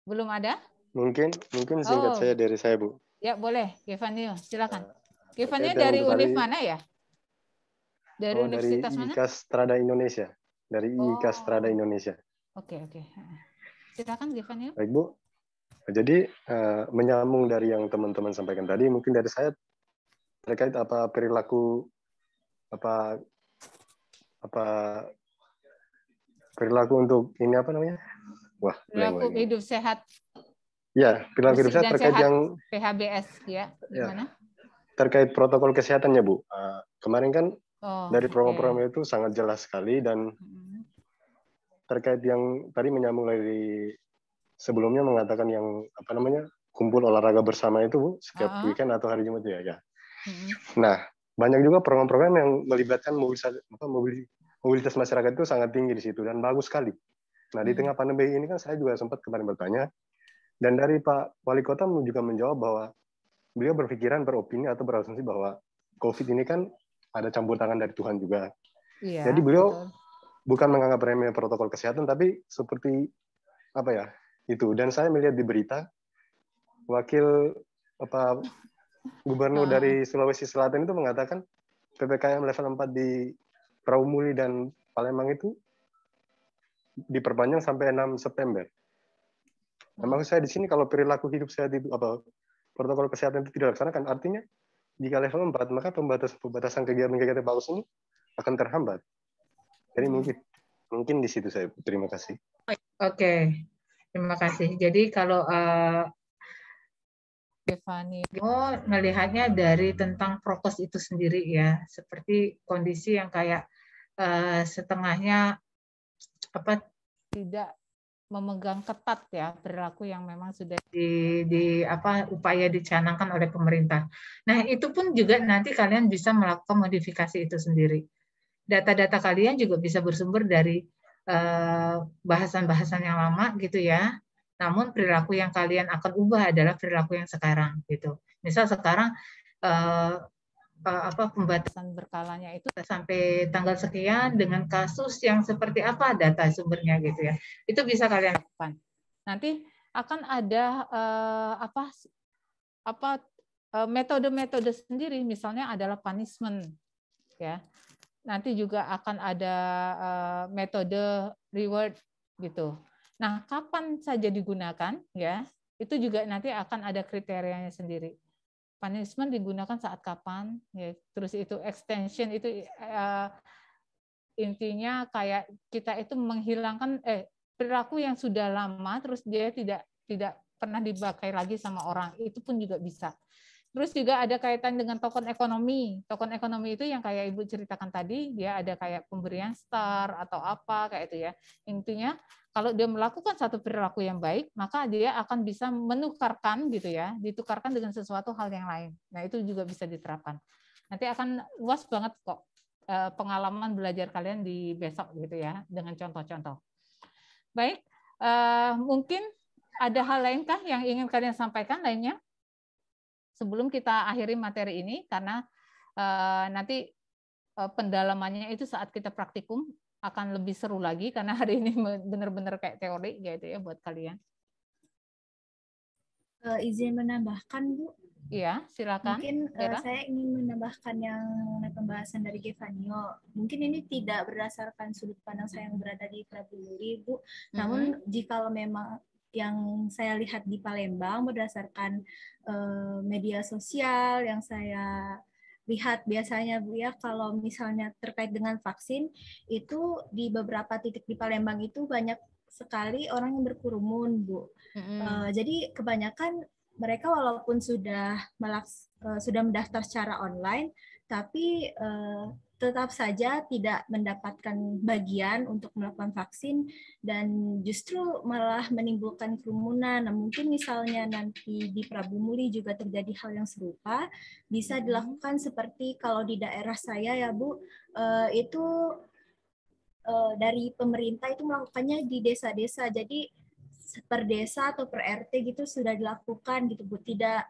Belum ada? Mungkin, mungkin singkat oh. saya dari saya, Bu. Ya, boleh. Gevanio, silakan. Eh, Gevanio dari univ mana ya? Dari oh, universitas dari mana? Dari Strada Indonesia. Dari oh. IKA Strada Indonesia. Oke, okay, oke. Okay. Silakan Gevanio. Baik, Bu. Jadi uh, menyambung dari yang teman-teman sampaikan tadi, mungkin dari saya terkait apa perilaku apa apa perilaku untuk ini apa namanya Wah, perilaku hidup sehat. Ya, perilaku hidup sehat terkait sehat, yang PHBS ya. ya. Gimana? Ya, terkait protokol kesehatannya, Bu. Uh, kemarin kan oh, dari program-program okay. itu sangat jelas sekali dan hmm. terkait yang tadi menyambung dari sebelumnya mengatakan yang apa namanya kumpul olahraga bersama itu bu setiap uh ah. -huh. weekend atau hari Jumat ya ya. Hmm. Nah banyak juga program-program yang melibatkan mobilitas mobilitas masyarakat itu sangat tinggi di situ dan bagus sekali. Nah di hmm. tengah pandemi ini kan saya juga sempat kemarin bertanya dan dari Pak Wali Kota juga menjawab bahwa beliau berpikiran beropini atau berasumsi bahwa COVID ini kan ada campur tangan dari Tuhan juga. Iya, Jadi beliau betul. bukan menganggap remeh protokol kesehatan tapi seperti apa ya itu. Dan saya melihat di berita wakil apa gubernur hmm. dari Sulawesi Selatan itu mengatakan ppkm level 4 di Praumuli dan Palembang itu diperpanjang sampai 6 September. Nah, maksud saya di sini kalau perilaku hidup sehat itu apa protokol kesehatan itu tidak dilaksanakan, artinya jika level 4 maka pembatasan pembatasan kegiatan-kegiatan bagus ini akan terhambat. Jadi mungkin mungkin di situ saya terima kasih. Oke, okay. terima kasih. Jadi kalau uh, Devani oh, melihatnya dari tentang prokes itu sendiri ya, seperti kondisi yang kayak uh, setengahnya apa tidak memegang ketat ya perilaku yang memang sudah di, di apa upaya dicanangkan oleh pemerintah. Nah itu pun juga nanti kalian bisa melakukan modifikasi itu sendiri. Data-data kalian juga bisa bersumber dari eh, bahasan-bahasan eh, yang lama gitu ya. Namun perilaku yang kalian akan ubah adalah perilaku yang sekarang gitu. Misal sekarang eh, Eh, apa pembatasan berkalanya itu sampai tanggal sekian dengan kasus yang seperti apa data sumbernya gitu ya itu bisa kalian lakukan nanti akan ada uh, apa apa eh, metode-metode sendiri misalnya adalah punishment ya nanti juga akan ada uh, metode reward gitu nah kapan saja digunakan ya itu juga nanti akan ada kriterianya sendiri punishment digunakan saat kapan ya terus itu extension itu uh, intinya kayak kita itu menghilangkan eh perilaku yang sudah lama terus dia tidak tidak pernah dipakai lagi sama orang itu pun juga bisa terus juga ada kaitan dengan token ekonomi token ekonomi itu yang kayak ibu ceritakan tadi dia ada kayak pemberian star atau apa kayak itu ya intinya kalau dia melakukan satu perilaku yang baik, maka dia akan bisa menukarkan gitu ya, ditukarkan dengan sesuatu hal yang lain. Nah, itu juga bisa diterapkan. Nanti akan luas banget kok eh, pengalaman belajar kalian di besok gitu ya, dengan contoh-contoh. Baik, eh, mungkin ada hal lain kah yang ingin kalian sampaikan lainnya? Sebelum kita akhiri materi ini, karena eh, nanti pendalamannya itu saat kita praktikum akan lebih seru lagi karena hari ini benar-benar kayak teori gitu ya buat kalian. Uh, izin menambahkan Bu. Iya, silakan. Mungkin uh, saya ingin menambahkan yang mengenai pembahasan dari Gevanio. Mungkin ini tidak berdasarkan sudut pandang saya yang berada di Prabu Yuri, Bu. Namun mm -hmm. jika memang yang saya lihat di Palembang berdasarkan uh, media sosial yang saya lihat biasanya Bu ya kalau misalnya terkait dengan vaksin itu di beberapa titik di Palembang itu banyak sekali orang yang berkerumun Bu. Mm-hmm. Uh, jadi kebanyakan mereka walaupun sudah melaks uh, sudah mendaftar secara online tapi uh, tetap saja tidak mendapatkan bagian untuk melakukan vaksin dan justru malah menimbulkan kerumunan. Nah, mungkin misalnya nanti di Prabu Muli juga terjadi hal yang serupa, bisa hmm. dilakukan seperti kalau di daerah saya ya Bu, eh, itu eh, dari pemerintah itu melakukannya di desa-desa. Jadi per desa atau per RT gitu sudah dilakukan gitu Bu, tidak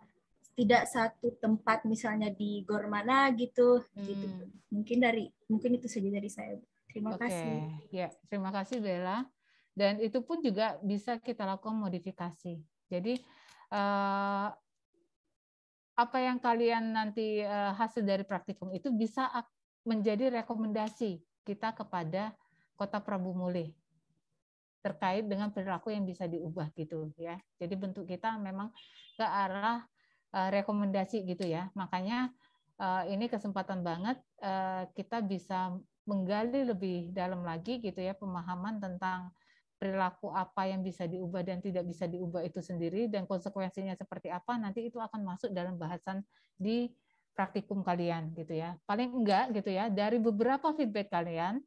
tidak satu tempat misalnya di gor mana gitu, gitu hmm. gitu mungkin dari mungkin itu saja dari saya terima okay. kasih ya terima kasih Bella dan itu pun juga bisa kita lakukan modifikasi jadi uh, apa yang kalian nanti uh, hasil dari praktikum itu bisa menjadi rekomendasi kita kepada kota Prabu Mule terkait dengan perilaku yang bisa diubah gitu ya. Jadi bentuk kita memang ke arah Eh, rekomendasi gitu ya. Makanya eh, ini kesempatan banget eh, kita bisa menggali lebih dalam lagi gitu ya pemahaman tentang perilaku apa yang bisa diubah dan tidak bisa diubah itu sendiri dan konsekuensinya seperti apa nanti itu akan masuk dalam bahasan di praktikum kalian gitu ya paling enggak gitu ya dari beberapa feedback kalian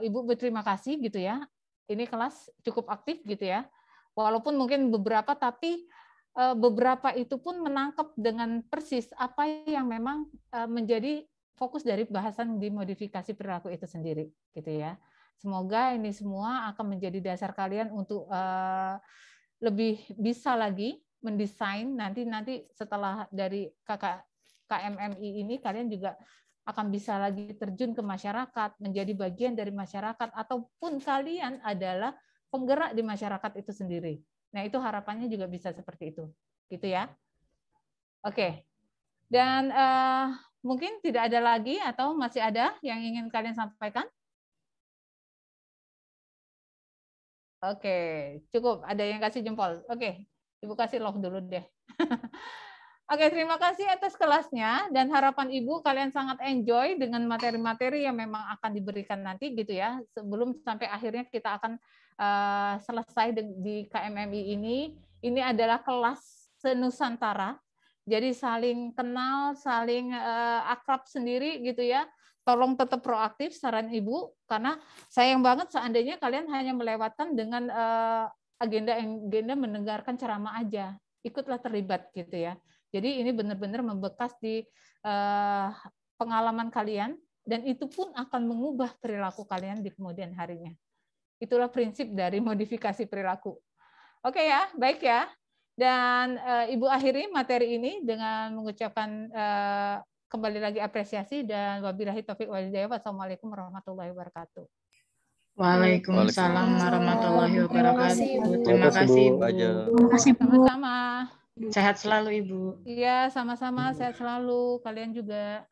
ibu berterima kasih gitu ya ini kelas cukup aktif gitu ya walaupun mungkin beberapa tapi Eh, beberapa itu pun menangkap dengan persis apa yang memang eh, menjadi fokus dari bahasan di modifikasi perilaku itu sendiri gitu ya. Semoga ini semua akan menjadi dasar kalian untuk eh, lebih bisa lagi mendesain nanti nanti setelah dari kakak KMMI ini kalian juga akan bisa lagi terjun ke masyarakat, menjadi bagian dari masyarakat ataupun kalian adalah penggerak di masyarakat itu sendiri Nah, itu harapannya juga bisa seperti itu. Gitu ya. Oke. Dan uh, mungkin tidak ada lagi atau masih ada yang ingin kalian sampaikan? Oke, cukup. Ada yang kasih jempol. Oke, Ibu kasih log dulu deh. (laughs) Oke, terima kasih atas kelasnya dan harapan Ibu kalian sangat enjoy dengan materi-materi yang memang akan diberikan nanti gitu ya. Sebelum sampai akhirnya kita akan Eh, selesai di, KMMI ini. Ini adalah kelas senusantara, jadi saling kenal, saling eh, akrab sendiri gitu ya. Tolong tetap proaktif saran ibu, karena sayang banget seandainya kalian hanya melewatkan dengan uh, agenda agenda mendengarkan ceramah aja. Ikutlah terlibat gitu ya. Jadi ini benar-benar membekas di pengalaman kalian dan itu pun akan mengubah perilaku kalian di kemudian harinya. Itulah prinsip dari modifikasi perilaku. Oke ya, baik ya. Dan e, Ibu akhiri materi ini dengan mengucapkan e, kembali lagi apresiasi dan wabillahi taufik walhidayah. Wassalamualaikum warahmatullahi wabarakatuh. Waalaikumsalam warahmatullahi wabarakatuh. Terima kasih ibu. Terima kasih Ibu. Sama-sama. Sehat selalu Ibu. Iya, sama-sama sehat selalu kalian juga.